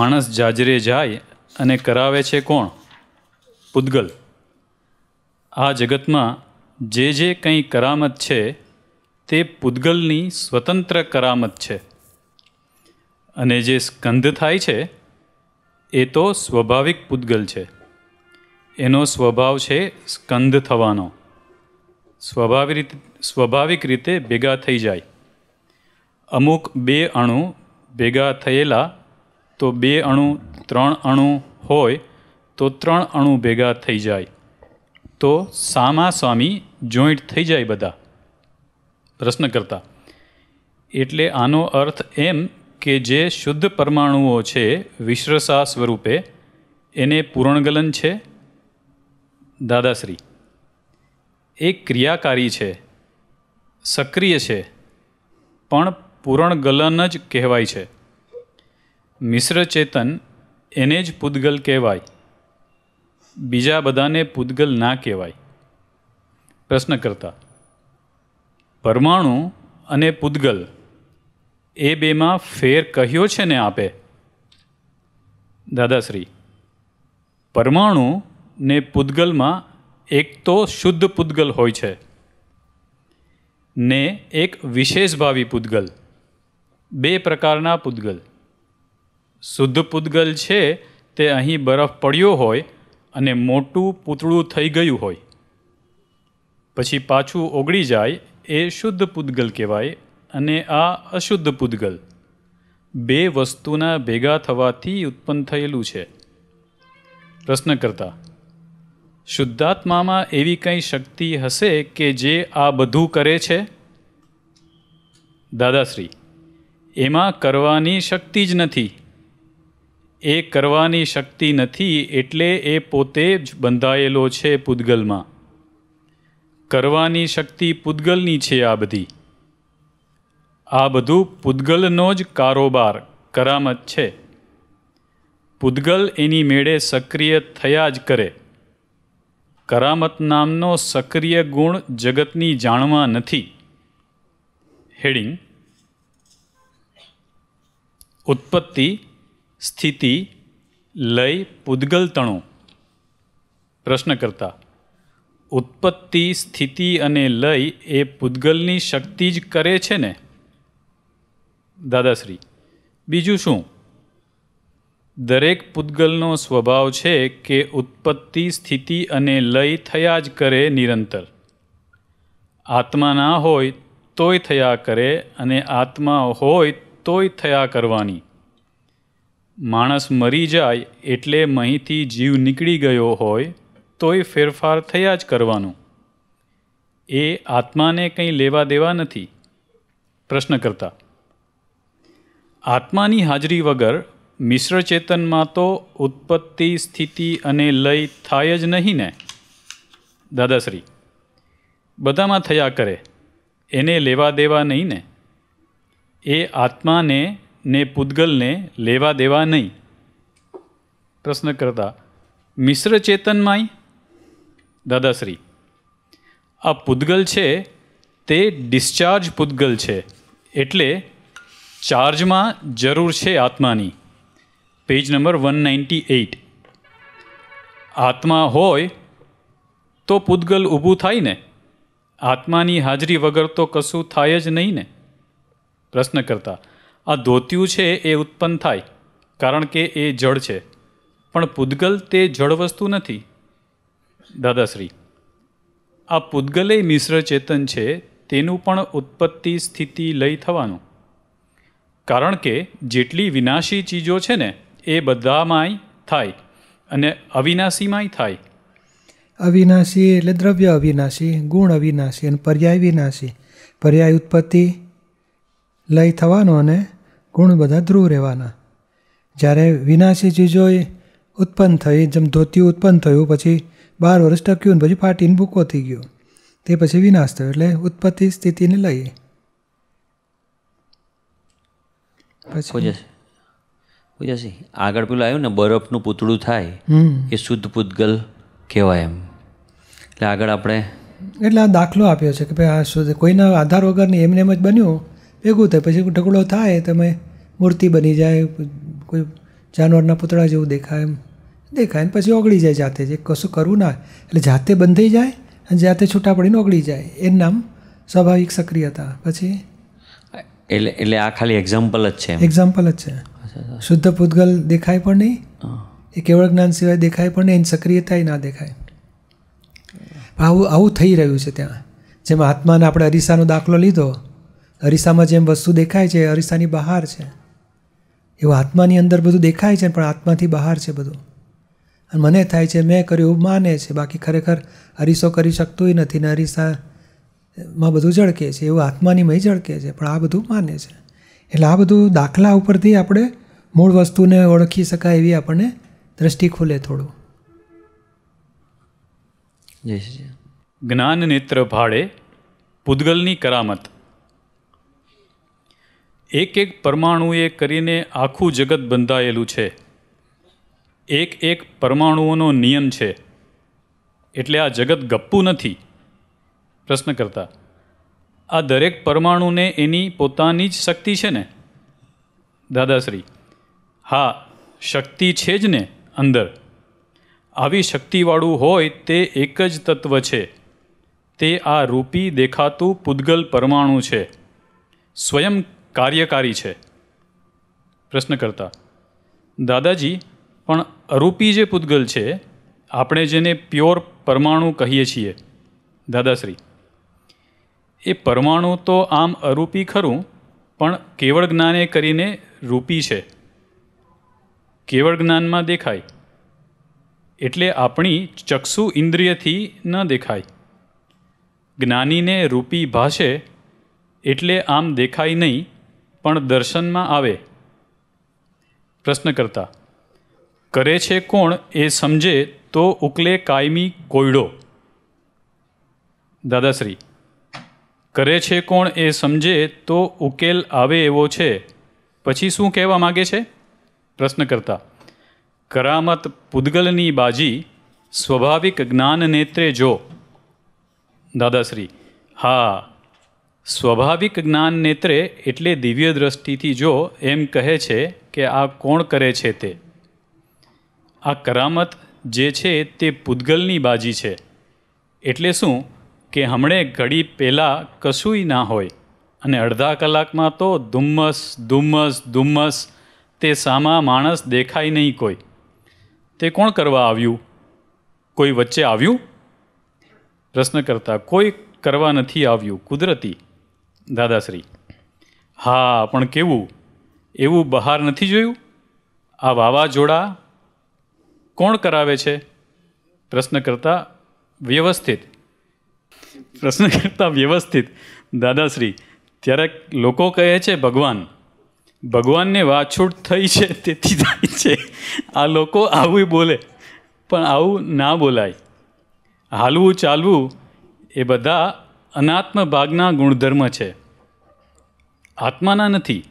માણસ જાજરે જાય અને કરાવે છે કોણ પૂદગલ આ જગતમાં જે જે કંઈ કરામત છે તે પૂદગલની સ્વતંત્ર કરામત છે અને જે સ્કંધ થાય છે એ તો સ્વાભાવિક પૂદગલ છે એનો સ્વભાવ છે સ્કંધ થવાનો સ્વાભાવિક રીતે સ્વાભાવિક રીતે ભેગા થઈ જાય અમુક બે અણુ ભેગા થયેલા તો બે અણુ ત્રણ અણુ હોય તો ત્રણ અણુ ભેગા થઈ જાય તો સામા સ્વામી જોઈન્ટ થઈ જાય બધા પ્રશ્ન કરતા એટલે આનો અર્થ એમ કે જે શુદ્ધ પરમાણુઓ છે વિશ્રસા સ્વરૂપે એને પૂર્ણગલન છે દાદાશ્રી એ ક્રિયાકારી છે સક્રિય છે પણ પૂર્ણગલન જ કહેવાય છે મિશ્ર ચેતન એને જ પૂદગલ કહેવાય બીજા બધાને પૂદગલ ના કહેવાય પ્રશ્ન કરતા પરમાણુ અને પૂદગલ એ બેમાં ફેર કહ્યો છે ને આપે દાદાશ્રી પરમાણુ ને પૂદગલમાં એક તો શુદ્ધ પૂદગલ હોય છે ને એક વિશેષભાવી પૂદગલ બે પ્રકારના પૂદગલ શુદ્ધ પૂદગલ છે તે અહીં બરફ પડ્યો હોય અને મોટું પૂતળું થઈ ગયું હોય પછી પાછું ઓગળી જાય એ શુદ્ધ પૂદગલ કહેવાય અને આ અશુદ્ધ પૂદગલ બે વસ્તુના ભેગા થવાથી ઉત્પન્ન થયેલું છે પ્રશ્ન કરતા શુદ્ધાત્મામાં એવી કંઈ શક્તિ હશે કે જે આ બધું કરે છે દાદાશ્રી એમાં કરવાની શક્તિ જ નથી એ કરવાની શક્તિ નથી એટલે એ પોતે જ બંધાયેલો છે પૂદગલમાં કરવાની શક્તિ પૂદગલની છે આ બધી આ બધું પૂદગલનો જ કારોબાર કરામત છે પૂદગલ એની મેળે સક્રિય થયા જ કરે કરામત નામનો સક્રિય ગુણ જગતની જાણવા નથી હેડિંગ ઉત્પત્તિ સ્થિતિ લય પૂદગલતણું પ્રશ્ન કરતા ઉત્પત્તિ સ્થિતિ અને લય એ પૂદગલની શક્તિ જ કરે છે ને દાદાશ્રી બીજું શું દરેક પૂદગલનો સ્વભાવ છે કે ઉત્પત્તિ સ્થિતિ અને લય થયા જ કરે નિરંતર આત્મા ના હોય તોય થયા કરે અને આત્મા હોય તોય થયા કરવાની માણસ મરી જાય એટલે અહીંથી જીવ નીકળી ગયો હોય તોય ફેરફાર થયા જ કરવાનું એ આત્માને કંઈ લેવા દેવા નથી પ્રશ્ન કરતા આત્માની હાજરી વગર મિશ્ર ચેતનમાં તો ઉત્પત્તિ સ્થિતિ અને લય થાય જ નહીં ને દાદાશ્રી બધામાં થયા કરે એને લેવા દેવા નહીં ને એ આત્માને ને પૂતગલને લેવા દેવા નહીં પ્રશ્ન કરતા મિશ્ર ચેતનમાંય દાદાશ્રી આ પૂતગલ છે તે ડિસ્ચાર્જ પૂતગલ છે એટલે ચાર્જમાં જરૂર છે આત્માની page number one ninety eight આત્મા હોય તો પૂતગલ ઊભું થાય ને આત્માની હાજરી વગર તો કશું થાય જ નહીં ને પ્રશ્ન કરતા આ ધોતિયું છે એ ઉત્પન્ન થાય કારણ કે એ જળ છે પણ પૂદગલ તે જળ વસ્તુ નથી દાદાશ્રી આ પૂદગલે મિશ્ર ચેતન છે તેનું પણ ઉત્પત્તિ સ્થિતિ લઈ થવાનું કારણ કે જેટલી વિનાશી ચીજો છે ને એ બધામાંય થાય અને અવિનાશીમાંય થાય અવિનાશી એટલે દ્રવ્ય અવિનાશી ગુણ અવિનાશી અને પર્યાય વિનાશી પર્યાય ઉત્પત્તિ લય થવાનો અને ગુણ બધા ધ્રુવ રહેવાના જ્યારે વિનાશી ચીજો એ ઉત્પન્ન થઈ જેમ ધોતિયું ઉત્પન્ન થયું પછી બાર વર્ષ ટક્યું ને પછી ફાટીને ભૂકો થઈ ગયો તે પછી વિનાશ થયો એટલે ઉત્પત્તિ સ્થિતિને લઈએ પછી પૂજાસી આગળ પેલું આવ્યું ને બરફનું પૂતળું થાય એ શુદ્ધ પૂતગલ કહેવાય એમ એટલે આગળ આપણે એટલે આ દાખલો આપ્યો છે કે ભાઈ આ શુદ્ધ કોઈના આધાર વગરની એમને એમ જ બન્યું ભેગું થાય પછી ઢગલો થાય તમે મૂર્તિ બની જાય કોઈ જાનવરના પૂતળા જેવું દેખાય એમ દેખાય ને પછી ઓગળી જાય જાતે જે કશું કરવું ના એટલે જાતે બંધ થઈ જાય અને જાતે છૂટા પડીને ઓગળી જાય એનું નામ સ્વાભાવિક સક્રિયતા પછી એટલે એટલે આ ખાલી એક્ઝામ્પલ જ છે એક્ઝામ્પલ જ છે શુદ્ધ પૂતગલ દેખાય પણ નહીં એ કેવળ જ્ઞાન સિવાય દેખાય પણ નહીં એની સક્રિયતાય ના દેખાય આવું આવું થઈ રહ્યું છે ત્યાં જેમ આત્માને આપણે અરીસાનો દાખલો લીધો અરીસામાં જેમ વસ્તુ દેખાય છે અરીસાની બહાર છે એવું આત્માની અંદર બધું દેખાય છે પણ આત્માથી બહાર છે બધું અને મને થાય છે મેં કર્યું એવું માને છે બાકી ખરેખર અરીસો કરી શકતું નથી ને અરીસામાં બધું ઝળકે છે એવું આત્માની મય ઝળકે છે પણ આ બધું માને છે એટલે આ બધું દાખલા ઉપરથી આપણે મૂળ વસ્તુને ઓળખી શકાય એવી આપણને દ્રષ્ટિ ખુલે થોડું જય શ્રી જ્ઞાન નેત્ર ભાડે પૂદગલની કરામત એક એક પરમાણુએ કરીને આખું જગત બંધાયેલું છે એક એક પરમાણુઓનો નિયમ છે એટલે આ જગત ગપ્પું નથી પ્રશ્ન કરતા આ દરેક પરમાણુને એની પોતાની જ શક્તિ છે ને દાદાશ્રી હા શક્તિ છે જ ને અંદર આવી શક્તિવાળું હોય તે એક જ તત્વ છે તે આ રૂપી દેખાતું પૂદગલ પરમાણુ છે સ્વયં કાર્યકારી છે પ્રશ્ન કરતા દાદાજી પણ અરૂપી જે પૂતગલ છે આપણે જેને પ્યોર પરમાણુ કહીએ છીએ દાદાશ્રી એ પરમાણુ તો આમ અરૂપી ખરું પણ કેવળ જ્ઞાને કરીને રૂપી છે કેવળ જ્ઞાનમાં દેખાય એટલે આપણી ચક્ષુ ઇન્દ્રિયથી ન દેખાય જ્ઞાનીને રૂપી ભાષે એટલે આમ દેખાય નહીં પણ દર્શનમાં આવે પ્રશ્ન કરતા કરે છે કોણ એ સમજે તો ઉકલે કાયમી કોયડો દાદાશ્રી કરે છે કોણ એ સમજે તો ઉકેલ આવે એવો છે પછી શું કહેવા માગે છે પ્રશ્ન કરતા કરામત પૂદગલની બાજી સ્વાભાવિક જ્ઞાન નેત્રે જો દાદાશ્રી હા સ્વાભાવિક જ્ઞાન નેત્રે એટલે દિવ્ય દ્રષ્ટિથી જો એમ કહે છે કે આ કોણ કરે છે તે આ કરામત જે છે તે પૂદગલની બાજી છે એટલે શું કે હમણે ઘડી પહેલાં કશુંય ના હોય અને અડધા કલાકમાં તો ધુમ્મસ ધુમ્મસ ધુમ્મસ તે સામા માણસ દેખાય નહીં કોઈ તે કોણ કરવા આવ્યું કોઈ વચ્ચે આવ્યું પ્રશ્ન કરતા કોઈ કરવા નથી આવ્યું કુદરતી દાદાશ્રી હા પણ કેવું એવું બહાર નથી જોયું આ વાવાઝોડા કોણ કરાવે છે પ્રશ્ન કરતા વ્યવસ્થિત પ્રશ્ન કરતાં વ્યવસ્થિત દાદાશ્રી ત્યારે લોકો કહે છે ભગવાન ભગવાનને વાછૂટ થઈ છે તેથી થાય છે આ લોકો આવું બોલે પણ આવું ના બોલાય હાલવું ચાલવું એ બધા અનાત્મ ભાગના ગુણધર્મ છે આત્માના નથી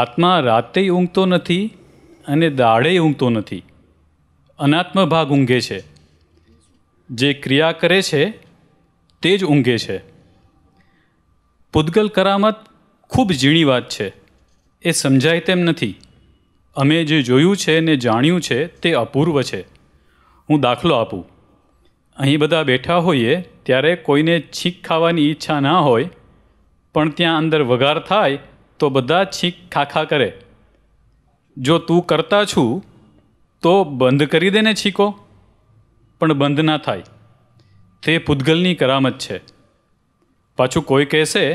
આત્મા રાતે ઊંઘતો નથી અને દાડે ઊંઘતો નથી અનાત્મ ભાગ ઊંઘે છે જે ક્રિયા કરે છે તે જ ઊંઘે છે પૂદગલ કરામત ખૂબ ઝીણી વાત છે એ સમજાય તેમ નથી અમે જે જોયું છે ને જાણ્યું છે તે અપૂર્વ છે હું દાખલો આપું અહીં બધા બેઠા હોઈએ ત્યારે કોઈને છીંક ખાવાની ઈચ્છા ના હોય પણ ત્યાં અંદર વઘાર થાય તો બધા છીંક ખાખા કરે જો તું કરતા છું તો બંધ કરી દેને ને છીકો પણ બંધ ના થાય તે પૂતગલની કરામત છે પાછું કોઈ કહેશે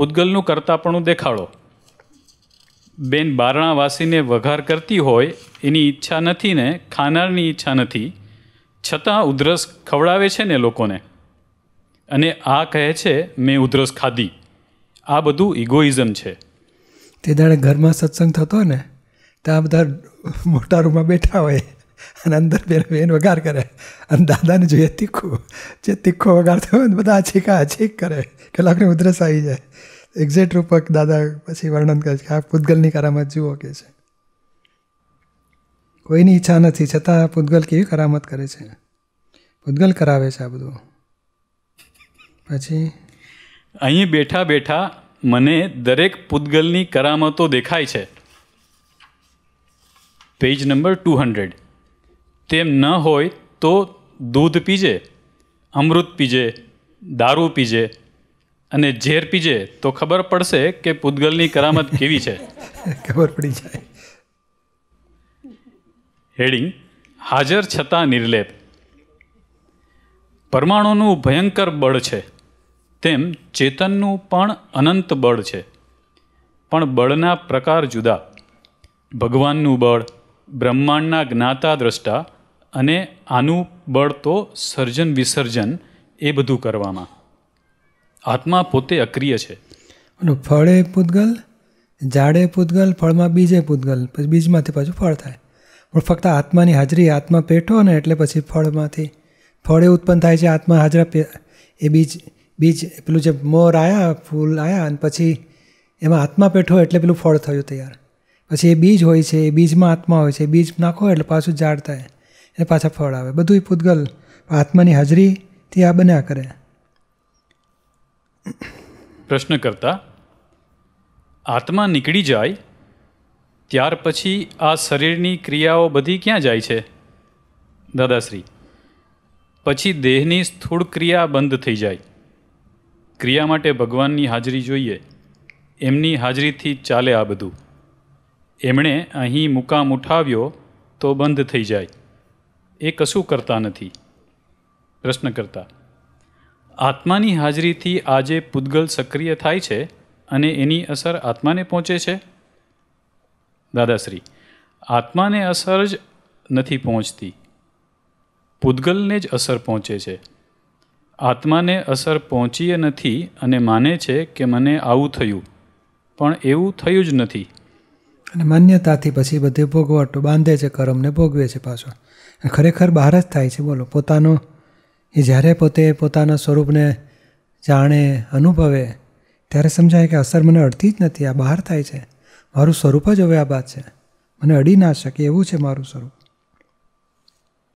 પૂતગલનું કરતાપણું દેખાડો બેન બારણા વાસીને વઘાર કરતી હોય એની ઈચ્છા નથી ને ખાનારની ઈચ્છા નથી છતાં ઉધરસ ખવડાવે છે ને લોકોને અને આ કહે છે મેં ઉધરસ ખાધી આ બધું ઇગોઇઝમ છે તે દાડે ઘરમાં સત્સંગ થતો ને ત્યાં બધા મોટા રૂમમાં બેઠા હોય અને અંદર બેન વગાર કરે અને દાદાને જોઈએ તીખું જે તીખો વઘાર થયો ને બધા આછીકા છીક કરે કલાકની ઉધરસ આવી જાય એક્ઝેક્ટ રૂપક દાદા પછી વર્ણન કરે છે આ પૂતગલની કરામત જુઓ કે છે કોઈની ઈચ્છા નથી છતાં પૂતગલ કેવી કરામત કરે છે પૂતગલ કરાવે છે આ બધું પછી અહીં બેઠા બેઠા મને દરેક પૂતગલની કરામતો દેખાય છે પેજ નંબર ટુ હંડ્રેડ તેમ ન હોય તો દૂધ પીજે અમૃત પીજે દારૂ પીજે અને ઝેર પીજે તો ખબર પડશે કે પૂતગલની કરામત કેવી છે ખબર પડી જાય હેડિંગ હાજર છતાં નિર્લેપ પરમાણુનું ભયંકર બળ છે તેમ ચેતનનું પણ અનંત બળ છે પણ બળના પ્રકાર જુદા ભગવાનનું બળ બ્રહ્માંડના જ્ઞાતા દ્રષ્ટા અને આનું બળ તો સર્જન વિસર્જન એ બધું કરવામાં આત્મા પોતે અક્રિય છે ફળે પૂતગલ જાડે પૂતગલ ફળમાં બીજે પૂતગલ પછી બીજમાંથી પાછું ફળ થાય પણ ફક્ત આત્માની હાજરી આત્મા પેઠો ને એટલે પછી ફળમાંથી ફળે ઉત્પન્ન થાય છે આત્મા હાજરા એ બીજ બીજ પેલું જે મોર આવ્યા ફૂલ આવ્યા અને પછી એમાં આત્મા પેઠો એટલે પેલું ફળ થયું તૈયાર પછી એ બીજ હોય છે એ બીજમાં આત્મા હોય છે બીજ નાખો એટલે પાછું ઝાડ થાય એ પાછા ફળ આવે બધું પૂતગલ આત્માની હાજરીથી આ બન્યા કરે પ્રશ્ન કરતા આત્મા નીકળી જાય ત્યાર પછી આ શરીરની ક્રિયાઓ બધી ક્યાં જાય છે દાદાશ્રી પછી દેહની સ્થૂળ ક્રિયા બંધ થઈ જાય ક્રિયા માટે ભગવાનની હાજરી જોઈએ એમની હાજરીથી ચાલે આ બધું એમણે અહીં મુકામ ઉઠાવ્યો તો બંધ થઈ જાય એ કશું કરતા નથી પ્રશ્ન કરતા આત્માની હાજરીથી આજે પૂદગલ સક્રિય થાય છે અને એની અસર આત્માને પહોંચે છે દાદાશ્રી આત્માને અસર જ નથી પહોંચતી પૂદગલને જ અસર પહોંચે છે આત્માને અસર પહોંચી નથી અને માને છે કે મને આવું થયું પણ એવું થયું જ નથી અને માન્યતાથી પછી બધે ભોગવટો બાંધે છે કર્મને ભોગવે છે પાછો ખરેખર બહાર જ થાય છે બોલો પોતાનો એ જ્યારે પોતે પોતાના સ્વરૂપને જાણે અનુભવે ત્યારે સમજાય કે અસર મને અડતી જ નથી આ બહાર થાય છે મારું સ્વરૂપ જ હવે આ બાદ છે મને અડી ના શકે એવું છે મારું સ્વરૂપ